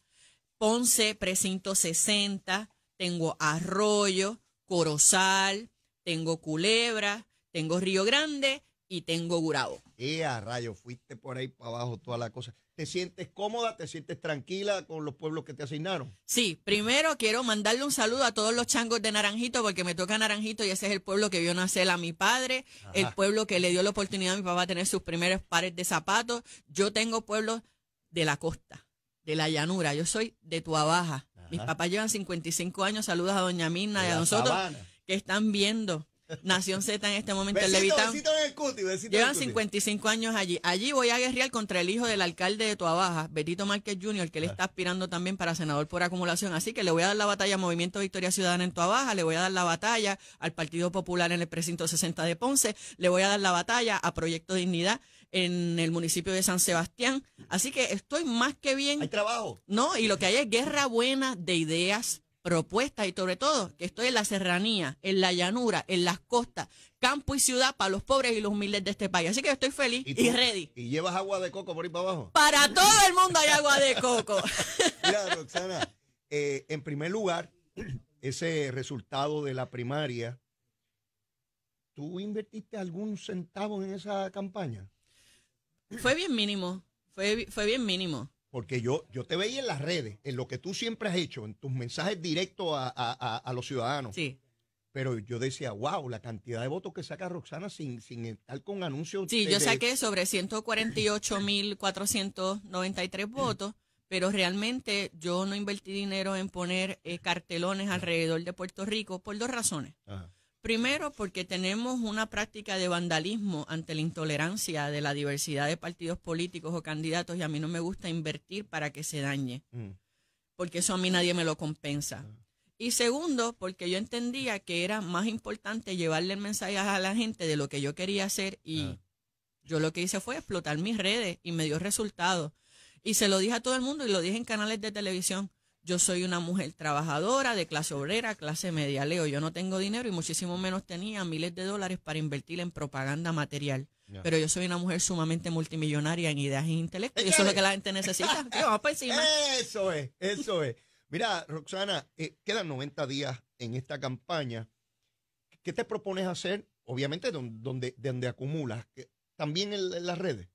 Ponce, precinto 60, tengo Arroyo, Corozal, tengo Culebra, tengo Río Grande y tengo gurado. Y eh, a rayo, fuiste por ahí para abajo toda la cosa. ¿Te sientes cómoda? ¿Te sientes tranquila con los pueblos que te asignaron? Sí, primero quiero mandarle un saludo a todos los changos de Naranjito, porque me toca Naranjito y ese es el pueblo que vio nacer a mi padre, el pueblo que le dio la oportunidad a mi papá a tener sus primeros pares de zapatos. Yo tengo pueblos de la costa, de la llanura, yo soy de Tuabaja. Mis papás llevan 55 años, saludos a doña mina y a nosotros que están viendo Nación Z en este momento. es el Levitán. llevan 55 años allí. Allí voy a guerrear contra el hijo del alcalde de Tuabaja, Betito Márquez Jr., que le ah. está aspirando también para senador por acumulación. Así que le voy a dar la batalla a Movimiento Victoria Ciudadana en Tuabaja, le voy a dar la batalla al Partido Popular en el precinto 60 de Ponce, le voy a dar la batalla a Proyecto Dignidad en el municipio de San Sebastián. Así que estoy más que bien. Hay trabajo. No, y lo que hay es guerra buena de ideas propuesta y sobre todo que estoy en la serranía, en la llanura, en las costas, campo y ciudad para los pobres y los humildes de este país. Así que estoy feliz y, ready. ¿Y llevas agua de coco por ahí para abajo? Para todo el mundo hay agua de coco. Mira, Roxana, eh, en primer lugar, ese resultado de la primaria, ¿tú invertiste algún centavo en esa campaña? Fue bien mínimo, fue, fue bien mínimo. Porque yo, yo te veía en las redes, en lo que tú siempre has hecho, en tus mensajes directos a, los ciudadanos. Sí. Pero yo decía, wow, la cantidad de votos que saca Roxana sin, sin estar con anuncios. Sí, yo saqué sobre 148.493 votos, pero realmente yo no invertí dinero en poner eh, cartelones alrededor de Puerto Rico por dos razones. Ajá. Primero, porque tenemos una práctica de vandalismo ante la intolerancia de la diversidad de partidos políticos o candidatos y a mí no me gusta invertir para que se dañe, mm. porque eso a mí nadie me lo compensa. Ah. Y segundo, porque yo entendía que era más importante llevarle el mensaje a la gente de lo que yo quería hacer y ah. yo lo que hice fue explotar mis redes y me dio resultados. Y se lo dije a todo el mundo y lo dije en canales de televisión. Yo soy una mujer trabajadora, de clase obrera, clase media. Leo, yo no tengo dinero y muchísimo menos tenía miles de dólares para invertir en propaganda material. Pero yo soy una mujer sumamente multimillonaria en ideas e intelecto. Y eso es lo eh. que la gente necesita. Eso es, eso es. Mira, Roxana, eh, quedan 90 días en esta campaña. ¿Qué te propones hacer? Obviamente, donde, donde, acumulas. También en, las redes.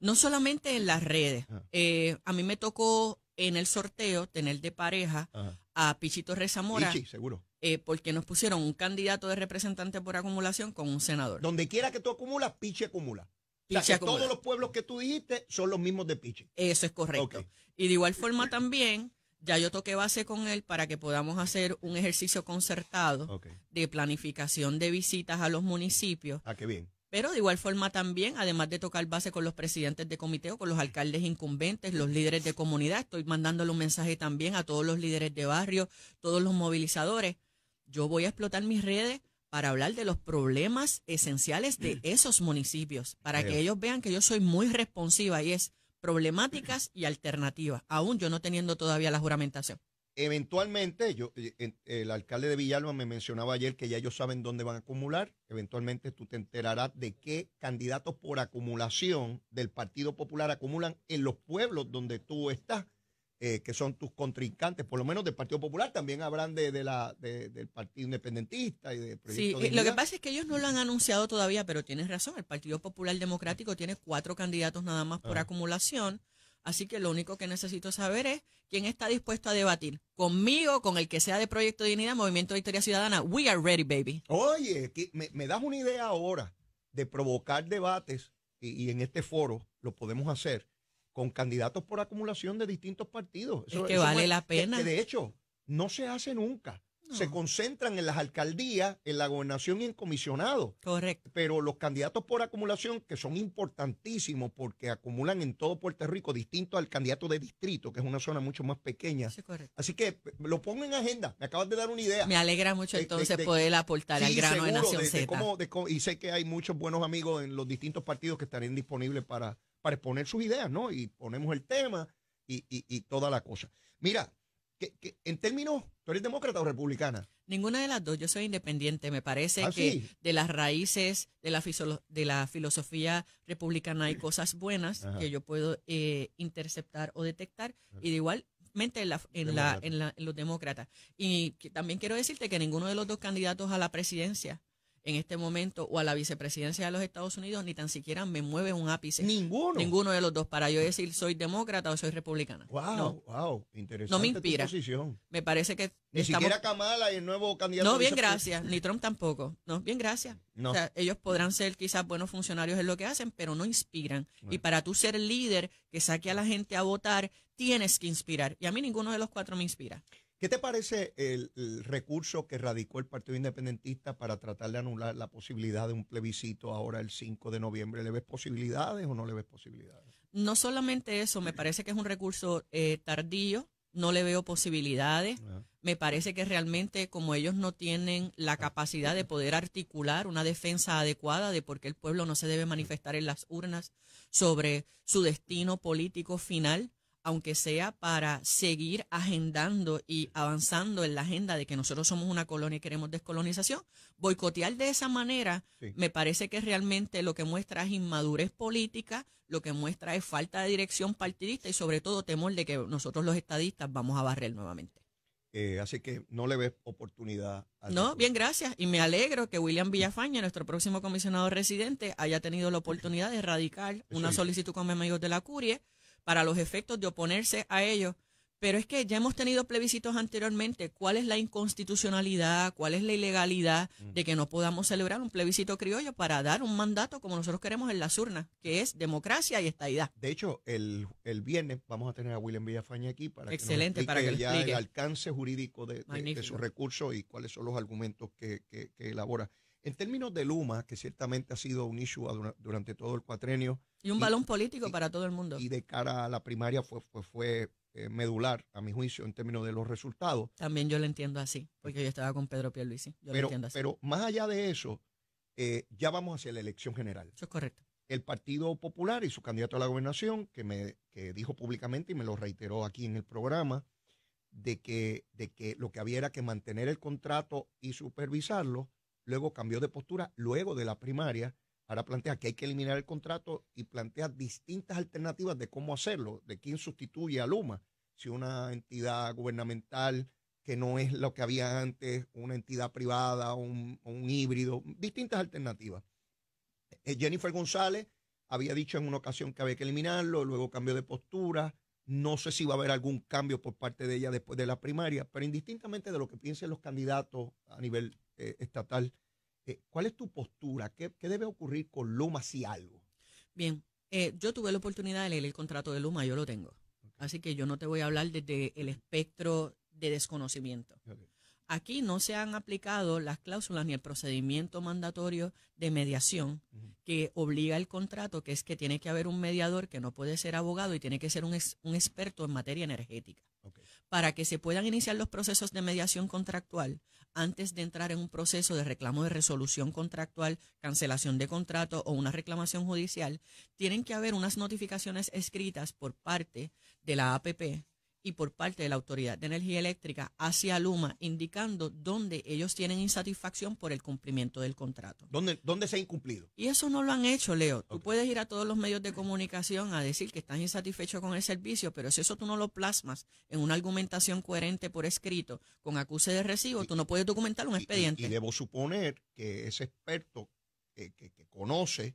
No solamente en las redes. Ah. Eh, a mí me tocó en el sorteo tener de pareja a Pichito Rezamora. Pichi, seguro. Eh, porque nos pusieron un candidato de representante por acumulación con un senador. Donde quiera que tú acumulas, Pichi acumula. o sea, todos los pueblos que tú dijiste son los mismos de Pichi. Eso es correcto. Y de igual forma también, ya yo toqué base con él para que podamos hacer un ejercicio concertado de planificación de visitas a los municipios. Ah, qué bien pero de igual forma también, además de tocar base con los presidentes de comité o con los alcaldes incumbentes, los líderes de comunidad, estoy mandándole un mensaje también a todos los líderes de barrio, todos los movilizadores. Yo voy a explotar mis redes para hablar de los problemas esenciales de mm. esos municipios, para que ellos vean que yo soy muy responsiva y es problemáticas y alternativas, aún yo no teniendo todavía la juramentación. Eventualmente, yo, eh, el alcalde de Villalba me mencionaba ayer que ya ellos saben dónde van a acumular. Eventualmente tú te enterarás de qué candidatos por acumulación del Partido Popular acumulan en los pueblos donde tú estás, eh, que son tus contrincantes, por lo menos del Partido Popular. También habrán de, la, del Partido Independentista y del Proyecto Sí, eh, lo que pasa es que ellos no lo han anunciado todavía, pero tienes razón. El Partido Popular Democrático tiene cuatro candidatos nada más por ah. acumulación. Así que lo único que necesito saber es quién está dispuesto a debatir conmigo, con el que sea de Proyecto Dignidad, Movimiento de Victoria Ciudadana. We are ready, baby. Oye, me, das una idea ahora de provocar debates y, en este foro lo podemos hacer con candidatos por acumulación de distintos partidos. Eso, que vale la pena. que de hecho, no se hace nunca se concentran en las alcaldías, en la gobernación y en comisionados. Correcto. Pero los candidatos por acumulación, que son importantísimos porque acumulan en todo Puerto Rico, distinto al candidato de distrito, que es una zona mucho más pequeña. correcto. Así que lo pongo en agenda. Me acabas de dar una idea. Me alegra mucho entonces poder aportar al grano de Nación Z. y sé que hay muchos buenos amigos en los distintos partidos que estarían disponibles para, para exponer sus ideas, ¿no? Y ponemos el tema y, y toda la cosa. Mira, en términos, ¿tú eres demócrata o republicana? Ninguna de las dos, yo soy independiente. Me parece ¿Ah, que de las raíces de la, de la filosofía republicana hay cosas buenas que yo puedo eh, interceptar o detectar. Y de igual en, en, los demócratas. Y también quiero decirte que ninguno de los dos candidatos a la presidencia en este momento o a la vicepresidencia de los Estados Unidos, ni tan siquiera me mueve un ápice. Ninguno. Ninguno de los dos para yo decir soy demócrata o soy republicana. Wow, no. wow, interesante. No me inspira. Me parece que ni siquiera Kamala y el nuevo candidato. No, bien gracias, ni Trump tampoco. No, bien gracias. No. ellos podrán ser quizás buenos funcionarios en lo que hacen, pero no inspiran. Y para tú ser líder que saque a la gente a votar, tienes que inspirar. Y a mí ninguno de los cuatro me inspira. ¿Qué te parece el, recurso que radicó el Partido Independentista para tratar de anular la posibilidad de un plebiscito ahora el 5 de noviembre? ¿Le ves posibilidades o no le ves posibilidades? No solamente eso, me parece que es un recurso eh, tardío, no le veo posibilidades. Me parece que realmente como ellos no tienen la ah. capacidad de poder articular una defensa adecuada de por qué el pueblo no se debe manifestar en las urnas sobre su destino político final, aunque sea para seguir agendando y avanzando en la agenda de que nosotros somos una colonia y queremos descolonización, boicotear de esa manera me parece que realmente lo que muestra es inmadurez política, lo que muestra es falta de dirección partidista y sobre todo temor de que nosotros los estadistas vamos a barrer nuevamente. Eh, así que no le ves oportunidad. no, bien, gracias. Y me alegro que William Villafaña, nuestro próximo comisionado residente, haya tenido la oportunidad de erradicar una solicitud con amigos de la Curie para los efectos de oponerse a ellos. Pero es que ya hemos tenido plebiscitos anteriormente. ¿Cuál es la inconstitucionalidad? ¿Cuál es la ilegalidad mm. de que no podamos celebrar un plebiscito criollo para dar un mandato como nosotros queremos en las urnas, que es democracia y estadidad? De hecho, el, el viernes vamos a tener a William Villafaña aquí para que nos para el alcance jurídico de, sus recursos y cuáles son los argumentos que, que, que elabora. En términos de Luma, que ciertamente ha sido un issue durante todo el cuatrenio, y un balón político para todo el mundo. Y de cara a la primaria fue, fue, fue eh, medular, a mi juicio, en términos de los resultados. También yo lo entiendo así, porque yo estaba con Pedro Pierluisi. Yo pero, lo entiendo así. Pero más allá de eso, eh, ya vamos hacia la elección general. Eso es correcto. El Partido Popular y su candidato a la gobernación, que me dijo públicamente y me lo reiteró aquí en el programa, de que, de que lo que había era que mantener el contrato y supervisarlo, luego cambió de postura, luego de la primaria, Ahora plantea que hay que eliminar el contrato y plantea distintas alternativas de cómo hacerlo, de quién sustituye a Luma, si una entidad gubernamental que no es lo que había antes, una entidad privada, un, un híbrido, distintas alternativas. Eh, Jennifer González había dicho en una ocasión que había que eliminarlo, luego cambió de postura. No sé si va a haber algún cambio por parte de ella después de la primaria, pero indistintamente de lo que piensen los candidatos a nivel eh, estatal, eh, ¿Cuál es tu postura? ¿Qué, debe ocurrir con Luma si algo? Bien, eh, yo tuve la oportunidad de leer el contrato de Luma, yo lo tengo. Así que yo no te voy a hablar desde el espectro de desconocimiento. Aquí no se han aplicado las cláusulas ni el procedimiento mandatorio de mediación que obliga el contrato, que es que tiene que haber un mediador que no puede ser abogado y tiene que ser un, experto en materia energética. Para que se puedan iniciar los procesos de mediación contractual, antes de entrar en un proceso de reclamo de resolución contractual, cancelación de contrato o una reclamación judicial, tienen que haber unas notificaciones escritas por parte de la APP y por parte de la Autoridad de Energía Eléctrica hacia Luma, indicando dónde ellos tienen insatisfacción por el cumplimiento del contrato. ¿Dónde, se ha incumplido? Y eso no lo han hecho, Leo. Tú puedes ir a todos los medios de comunicación a decir que están insatisfechos con el servicio, pero si eso tú no lo plasmas en una argumentación coherente por escrito con acuse de recibo, tú no puedes documentar un expediente. Y, debo suponer que ese experto que conoce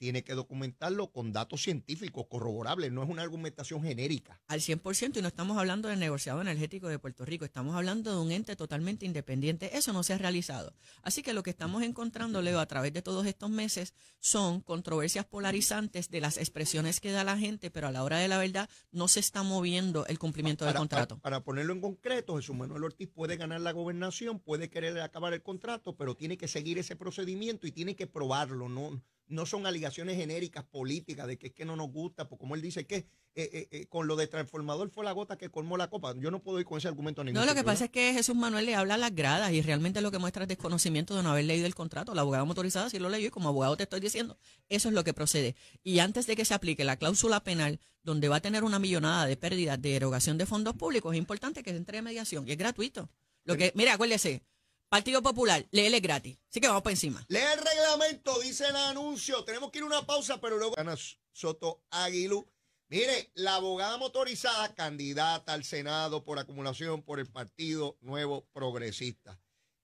tiene que documentarlo con datos científicos corroborables, no es una argumentación genérica. Al 100% y no estamos hablando del negociado energético de Puerto Rico, estamos hablando de un ente totalmente independiente, eso no se ha realizado. Así que lo que estamos encontrando, Leo, a través de todos estos meses son controversias polarizantes de las expresiones que da la gente, pero a la hora de la verdad no se está moviendo el cumplimiento del contrato. Para, para ponerlo en concreto, Jesús Manuel Ortiz puede ganar la gobernación, puede querer acabar el contrato, pero tiene que seguir ese procedimiento y tiene que probarlo, no no son alegaciones genéricas políticas de que es que no nos gusta, porque como él dice que eh, eh, eh, con lo de transformador fue la gota que colmó la copa. Yo no puedo ir con ese argumento a ningún No, lo que pasa es que Jesús Manuel le habla a las gradas y realmente lo que muestra es desconocimiento de no haber leído el contrato. La abogada motorizada sí lo leyó y como abogado te estoy diciendo, eso es lo que procede. Y antes de que se aplique la cláusula penal, donde va a tener una millonada de pérdidas de erogación de fondos públicos, es importante que se entre mediación y es gratuito. Lo que, mira, acuérdese, Partido Popular, léele gratis. Así que vamos para encima. Lee el reglamento, dice el anuncio. Tenemos que ir a una pausa, pero luego Ana Soto Aguilú. Mire, la abogada motorizada, candidata al Senado por acumulación por el Partido Nuevo Progresista.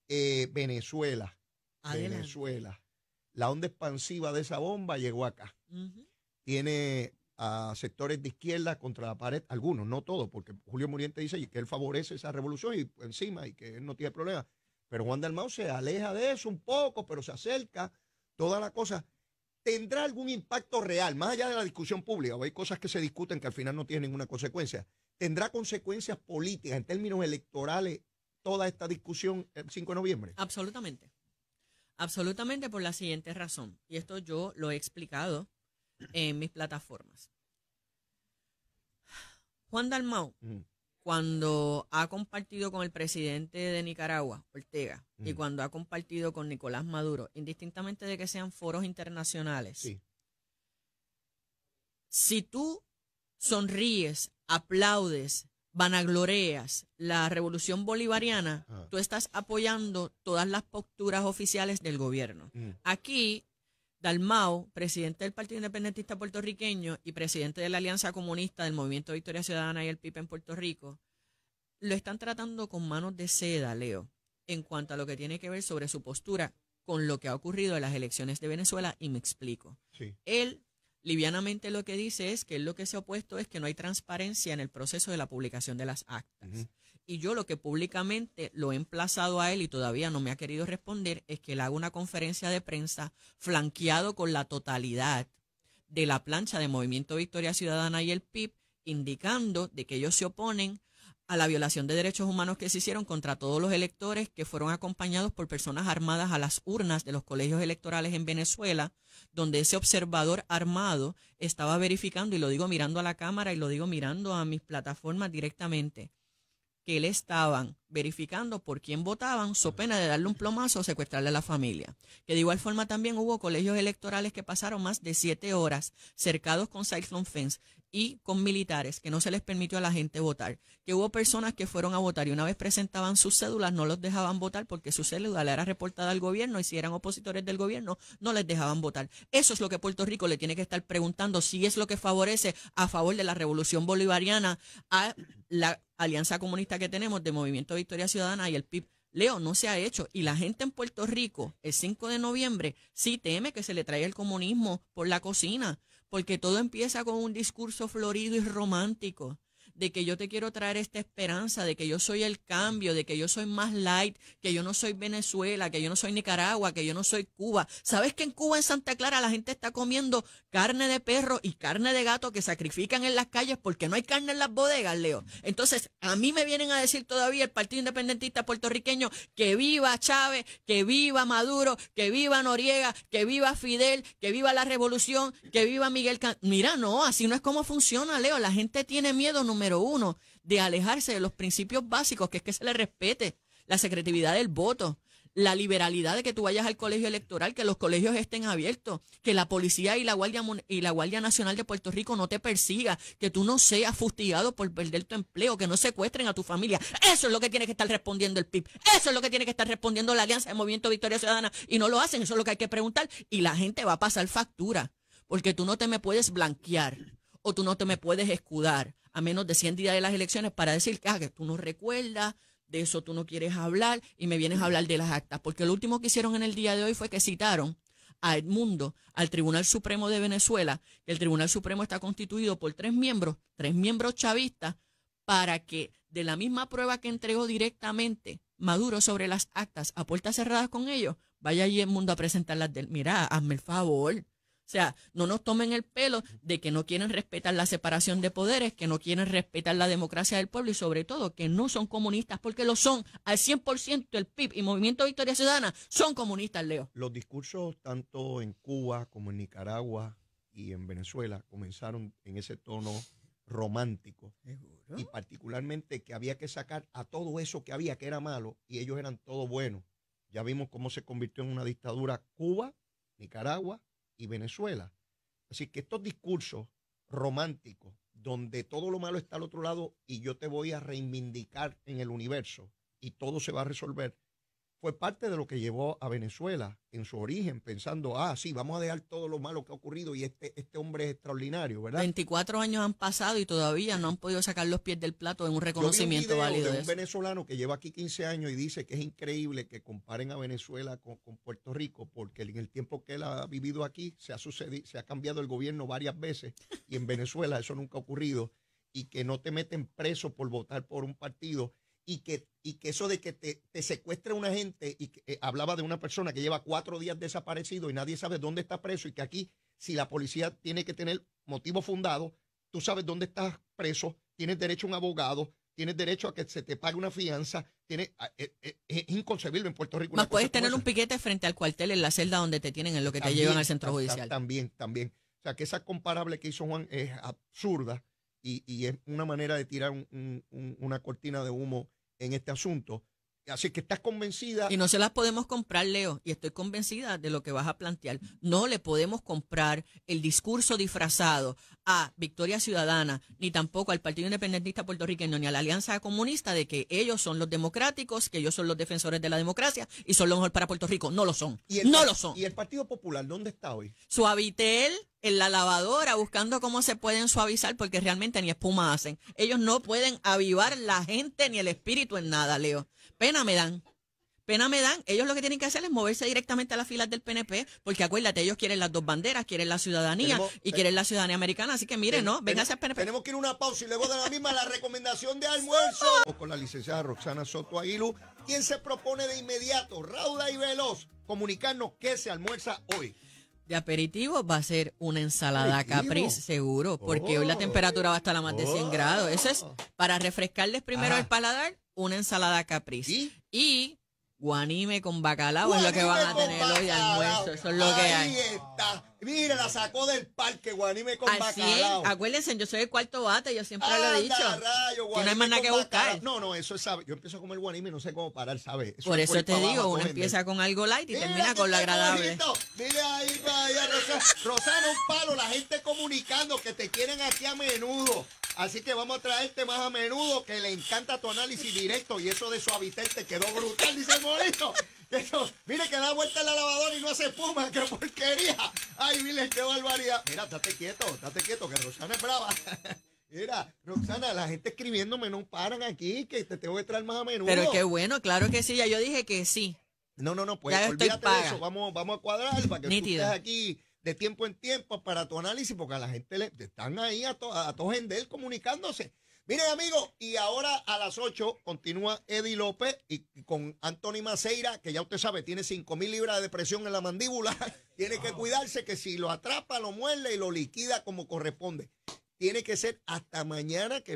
Eh, Venezuela. Venezuela. La onda expansiva de esa bomba llegó acá. Tiene a sectores de izquierda contra la pared, algunos, no todos, porque Julio Muriente dice que él favorece esa revolución y encima y que él no tiene problema. Pero Juan Dalmau se aleja de eso un poco, pero se acerca, toda la cosa. ¿Tendrá algún impacto real, más allá de la discusión pública? O hay cosas que se discuten que al final no tienen ninguna consecuencia. ¿Tendrá consecuencias políticas en términos electorales toda esta discusión el eh, 5 de noviembre? Absolutamente. Absolutamente por la siguiente razón. Y esto yo lo he explicado en mis plataformas. Juan Dalmau. Mm cuando ha compartido con el presidente de Nicaragua, Ortega, y mm. cuando ha compartido con Nicolás Maduro, indistintamente de que sean foros internacionales, si tú sonríes, aplaudes, vanagloreas la revolución bolivariana, ah. tú estás apoyando todas las posturas oficiales del gobierno. Mm. Aquí Dalmao, presidente del Partido Independentista Puertorriqueño y presidente de la Alianza Comunista del Movimiento Victoria Ciudadana y el PIPE en Puerto Rico, lo están tratando con manos de seda, Leo, en cuanto a lo que tiene que ver sobre su postura con lo que ha ocurrido en las elecciones de Venezuela, y me explico. Sí. Él Livianamente lo que dice es que lo que se ha opuesto es que no hay transparencia en el proceso de la publicación de las actas. Y yo lo que públicamente lo he emplazado a él y todavía no me ha querido responder es que él haga una conferencia de prensa flanqueado con la totalidad de la plancha de Movimiento Victoria Ciudadana y el PIB, indicando de que ellos se oponen a la violación de derechos humanos que se hicieron contra todos los electores que fueron acompañados por personas armadas a las urnas de los colegios electorales en Venezuela, donde ese observador armado estaba verificando, y lo digo mirando a la cámara y lo digo mirando a mis plataformas directamente, que él estaban verificando por quién votaban, so pena de darle un plomazo o secuestrarle a la familia. Que de igual forma también hubo colegios electorales que pasaron más de siete horas cercados con Cyclone Fence, y con militares, que no se les permitió a la gente votar, que hubo personas que fueron a votar y una vez presentaban sus cédulas no los dejaban votar porque su cédula le era reportada al gobierno y si eran opositores del gobierno no les dejaban votar. Eso es lo que Puerto Rico le tiene que estar preguntando si es lo que favorece a favor de la revolución bolivariana a la alianza comunista que tenemos de Movimiento Victoria Ciudadana y el PIB. Leo, no se ha hecho. Y la gente en Puerto Rico, el 5 de noviembre, sí teme que se le traiga el comunismo por la cocina porque todo empieza con un discurso florido y romántico de que yo te quiero traer esta esperanza, de que yo soy el cambio, de que yo soy más light, que yo no soy Venezuela, que yo no soy Nicaragua, que yo no soy Cuba. ¿Sabes que en Cuba, en Santa Clara, la gente está comiendo carne de perro y carne de gato que sacrifican en las calles porque no hay carne en las bodegas, Leo? Entonces, a mí me vienen a decir todavía el Partido Independentista Puertorriqueño que viva Chávez, que viva Maduro, que viva Noriega, que viva Fidel, que viva la revolución, que viva Miguel Can Mira, no, así no es como funciona, Leo. La gente tiene miedo número número uno, de alejarse de los principios básicos, que es que se le respete la secretividad del voto, la liberalidad de que tú vayas al colegio electoral, que los colegios estén abiertos, que la policía y la Guardia, y la Guardia Nacional de Puerto Rico no te persiga, que tú no seas fustigado por perder tu empleo, que no secuestren a tu familia. Eso es lo que tiene que estar respondiendo el PIB. Eso es lo que tiene que estar respondiendo la Alianza de Movimiento Victoria Ciudadana. Y no lo hacen, eso es lo que hay que preguntar. Y la gente va a pasar factura, porque tú no te me puedes blanquear o tú no te me puedes escudar a menos de 100 días de las elecciones para decir ah, que, tú no recuerdas, de eso tú no quieres hablar y me vienes a hablar de las actas. Porque lo último que hicieron en el día de hoy fue que citaron a Edmundo, al Tribunal Supremo de Venezuela, que el Tribunal Supremo está constituido por tres miembros, tres miembros chavistas, para que de la misma prueba que entregó directamente Maduro sobre las actas a puertas cerradas con ellos, vaya allí Edmundo a presentarlas. Del, mira, hazme el favor. O sea, no nos tomen el pelo de que no quieren respetar la separación de poderes, que no quieren respetar la democracia del pueblo y sobre todo que no son comunistas porque lo son al 100% el PIB y Movimiento Victoria Ciudadana son comunistas, Leo. Los discursos tanto en Cuba como en Nicaragua y en Venezuela comenzaron en ese tono romántico. Y particularmente que había que sacar a todo eso que había que era malo y ellos eran todo buenos. Ya vimos cómo se convirtió en una dictadura Cuba, Nicaragua y Venezuela. Así que estos discursos románticos, donde todo lo malo está al otro lado y yo te voy a reivindicar en el universo y todo se va a resolver, fue parte de lo que llevó a Venezuela en su origen, pensando, ah, sí, vamos a dejar todo lo malo que ha ocurrido y este, este hombre es extraordinario, ¿verdad? 24 años han pasado y todavía no han podido sacar los pies del plato en un reconocimiento Yo un válido. De un venezolano que lleva aquí 15 años y dice que es increíble que comparen a Venezuela con, con, Puerto Rico, porque en el tiempo que él ha vivido aquí se ha, sucedido, se ha cambiado el gobierno varias veces y en Venezuela eso nunca ha ocurrido y que no te meten preso por votar por un partido y que, y que eso de que te, te secuestre una gente, y eh, hablaba de una persona que lleva cuatro días desaparecido y nadie sabe dónde está preso, y que aquí, si la policía tiene que tener motivo fundado, tú sabes dónde estás preso, tienes derecho a un abogado, tienes derecho a que se te pague una fianza, ah, eh, eh, es inconcebible en Puerto Rico. Más puedes tener un piquete frente al cuartel en la celda donde te tienen, en lo que te llevan al centro judicial. También, también. O sea, que esa comparable que hizo Juan es absurda y, es una manera de tirar una cortina de humo en este asunto. Así que estás convencida. Y no se las podemos comprar, Leo, y estoy convencida de lo que vas a plantear. No le podemos comprar el discurso disfrazado a Victoria Ciudadana, ni tampoco al Partido Independentista Puertorriqueño, ni a la Alianza Comunista, de que ellos son los democráticos, que ellos son los defensores de la democracia y son lo mejor para Puerto Rico. No lo son. ¿Y no lo son. ¿Y el Partido Popular dónde está hoy? Suavitel en la lavadora buscando cómo se pueden suavizar porque realmente ni espuma hacen. Ellos no pueden avivar la gente ni el espíritu en nada, Leo. Pena me dan. Pena me dan. Ellos lo que tienen que hacer es moverse directamente a las filas del PNP porque acuérdate, ellos quieren las dos banderas, quieren la ciudadanía y quieren la ciudadanía americana. Así que miren, ¿no? Venga al PNP. Tenemos que ir a una pausa y luego de la misma la recomendación de almuerzo. Con la licenciada Roxana Soto Aguilu, quien se propone de inmediato, rauda y veloz, comunicarnos qué se almuerza hoy de aperitivo va a ser una ensalada Capriz, seguro, porque hoy la oh. temperatura va a estar a más de 100 grados. Eso es para refrescarles primero el ah. paladar, una ensalada Capriz. ¿Y? y Guanime con bacalao es lo que van a tener hoy hoy almuerzo. Eso es lo que hay. está. Mira, la sacó del parque, Guanime con bacalao. Acuérdense, yo soy el cuarto bate, yo siempre lo he dicho. que no hay más nada que buscar. No, no, eso es, sabe. Yo empiezo a comer Guanime y no sé cómo parar, ¿sabes? Por eso te digo, uno empieza con algo light y termina con lo agradable. Dile ahí para allá, Rosana, un palo, la gente comunicando que te quieren aquí a menudo. Así que vamos a traerte este más a menudo que le encanta tu análisis directo y eso de su te quedó brutal, dice el morito. Eso, mire que da vuelta el la lavadora y no hace espuma, qué porquería. Ay, mire, qué barbaridad. Mira, estate quieto, estate quieto, que Roxana es brava. Mira, Roxana, la gente escribiéndome no paran aquí, que te tengo que traer más a menudo. Pero qué bueno, claro que sí, ya yo dije que sí. No, no, no, pues olvídate de eso, vamos, vamos a cuadrar para que tú estés aquí de tiempo en tiempo para tu análisis, porque a la gente le están ahí a, todos en él comunicándose. Miren, amigos, y ahora a las 8 continúa Eddie López y con Anthony Maceira, que ya usted sabe, tiene 5 mil libras de presión en la mandíbula. tiene que cuidarse que si lo atrapa, lo muerde y lo liquida como corresponde. Tiene que ser hasta mañana que.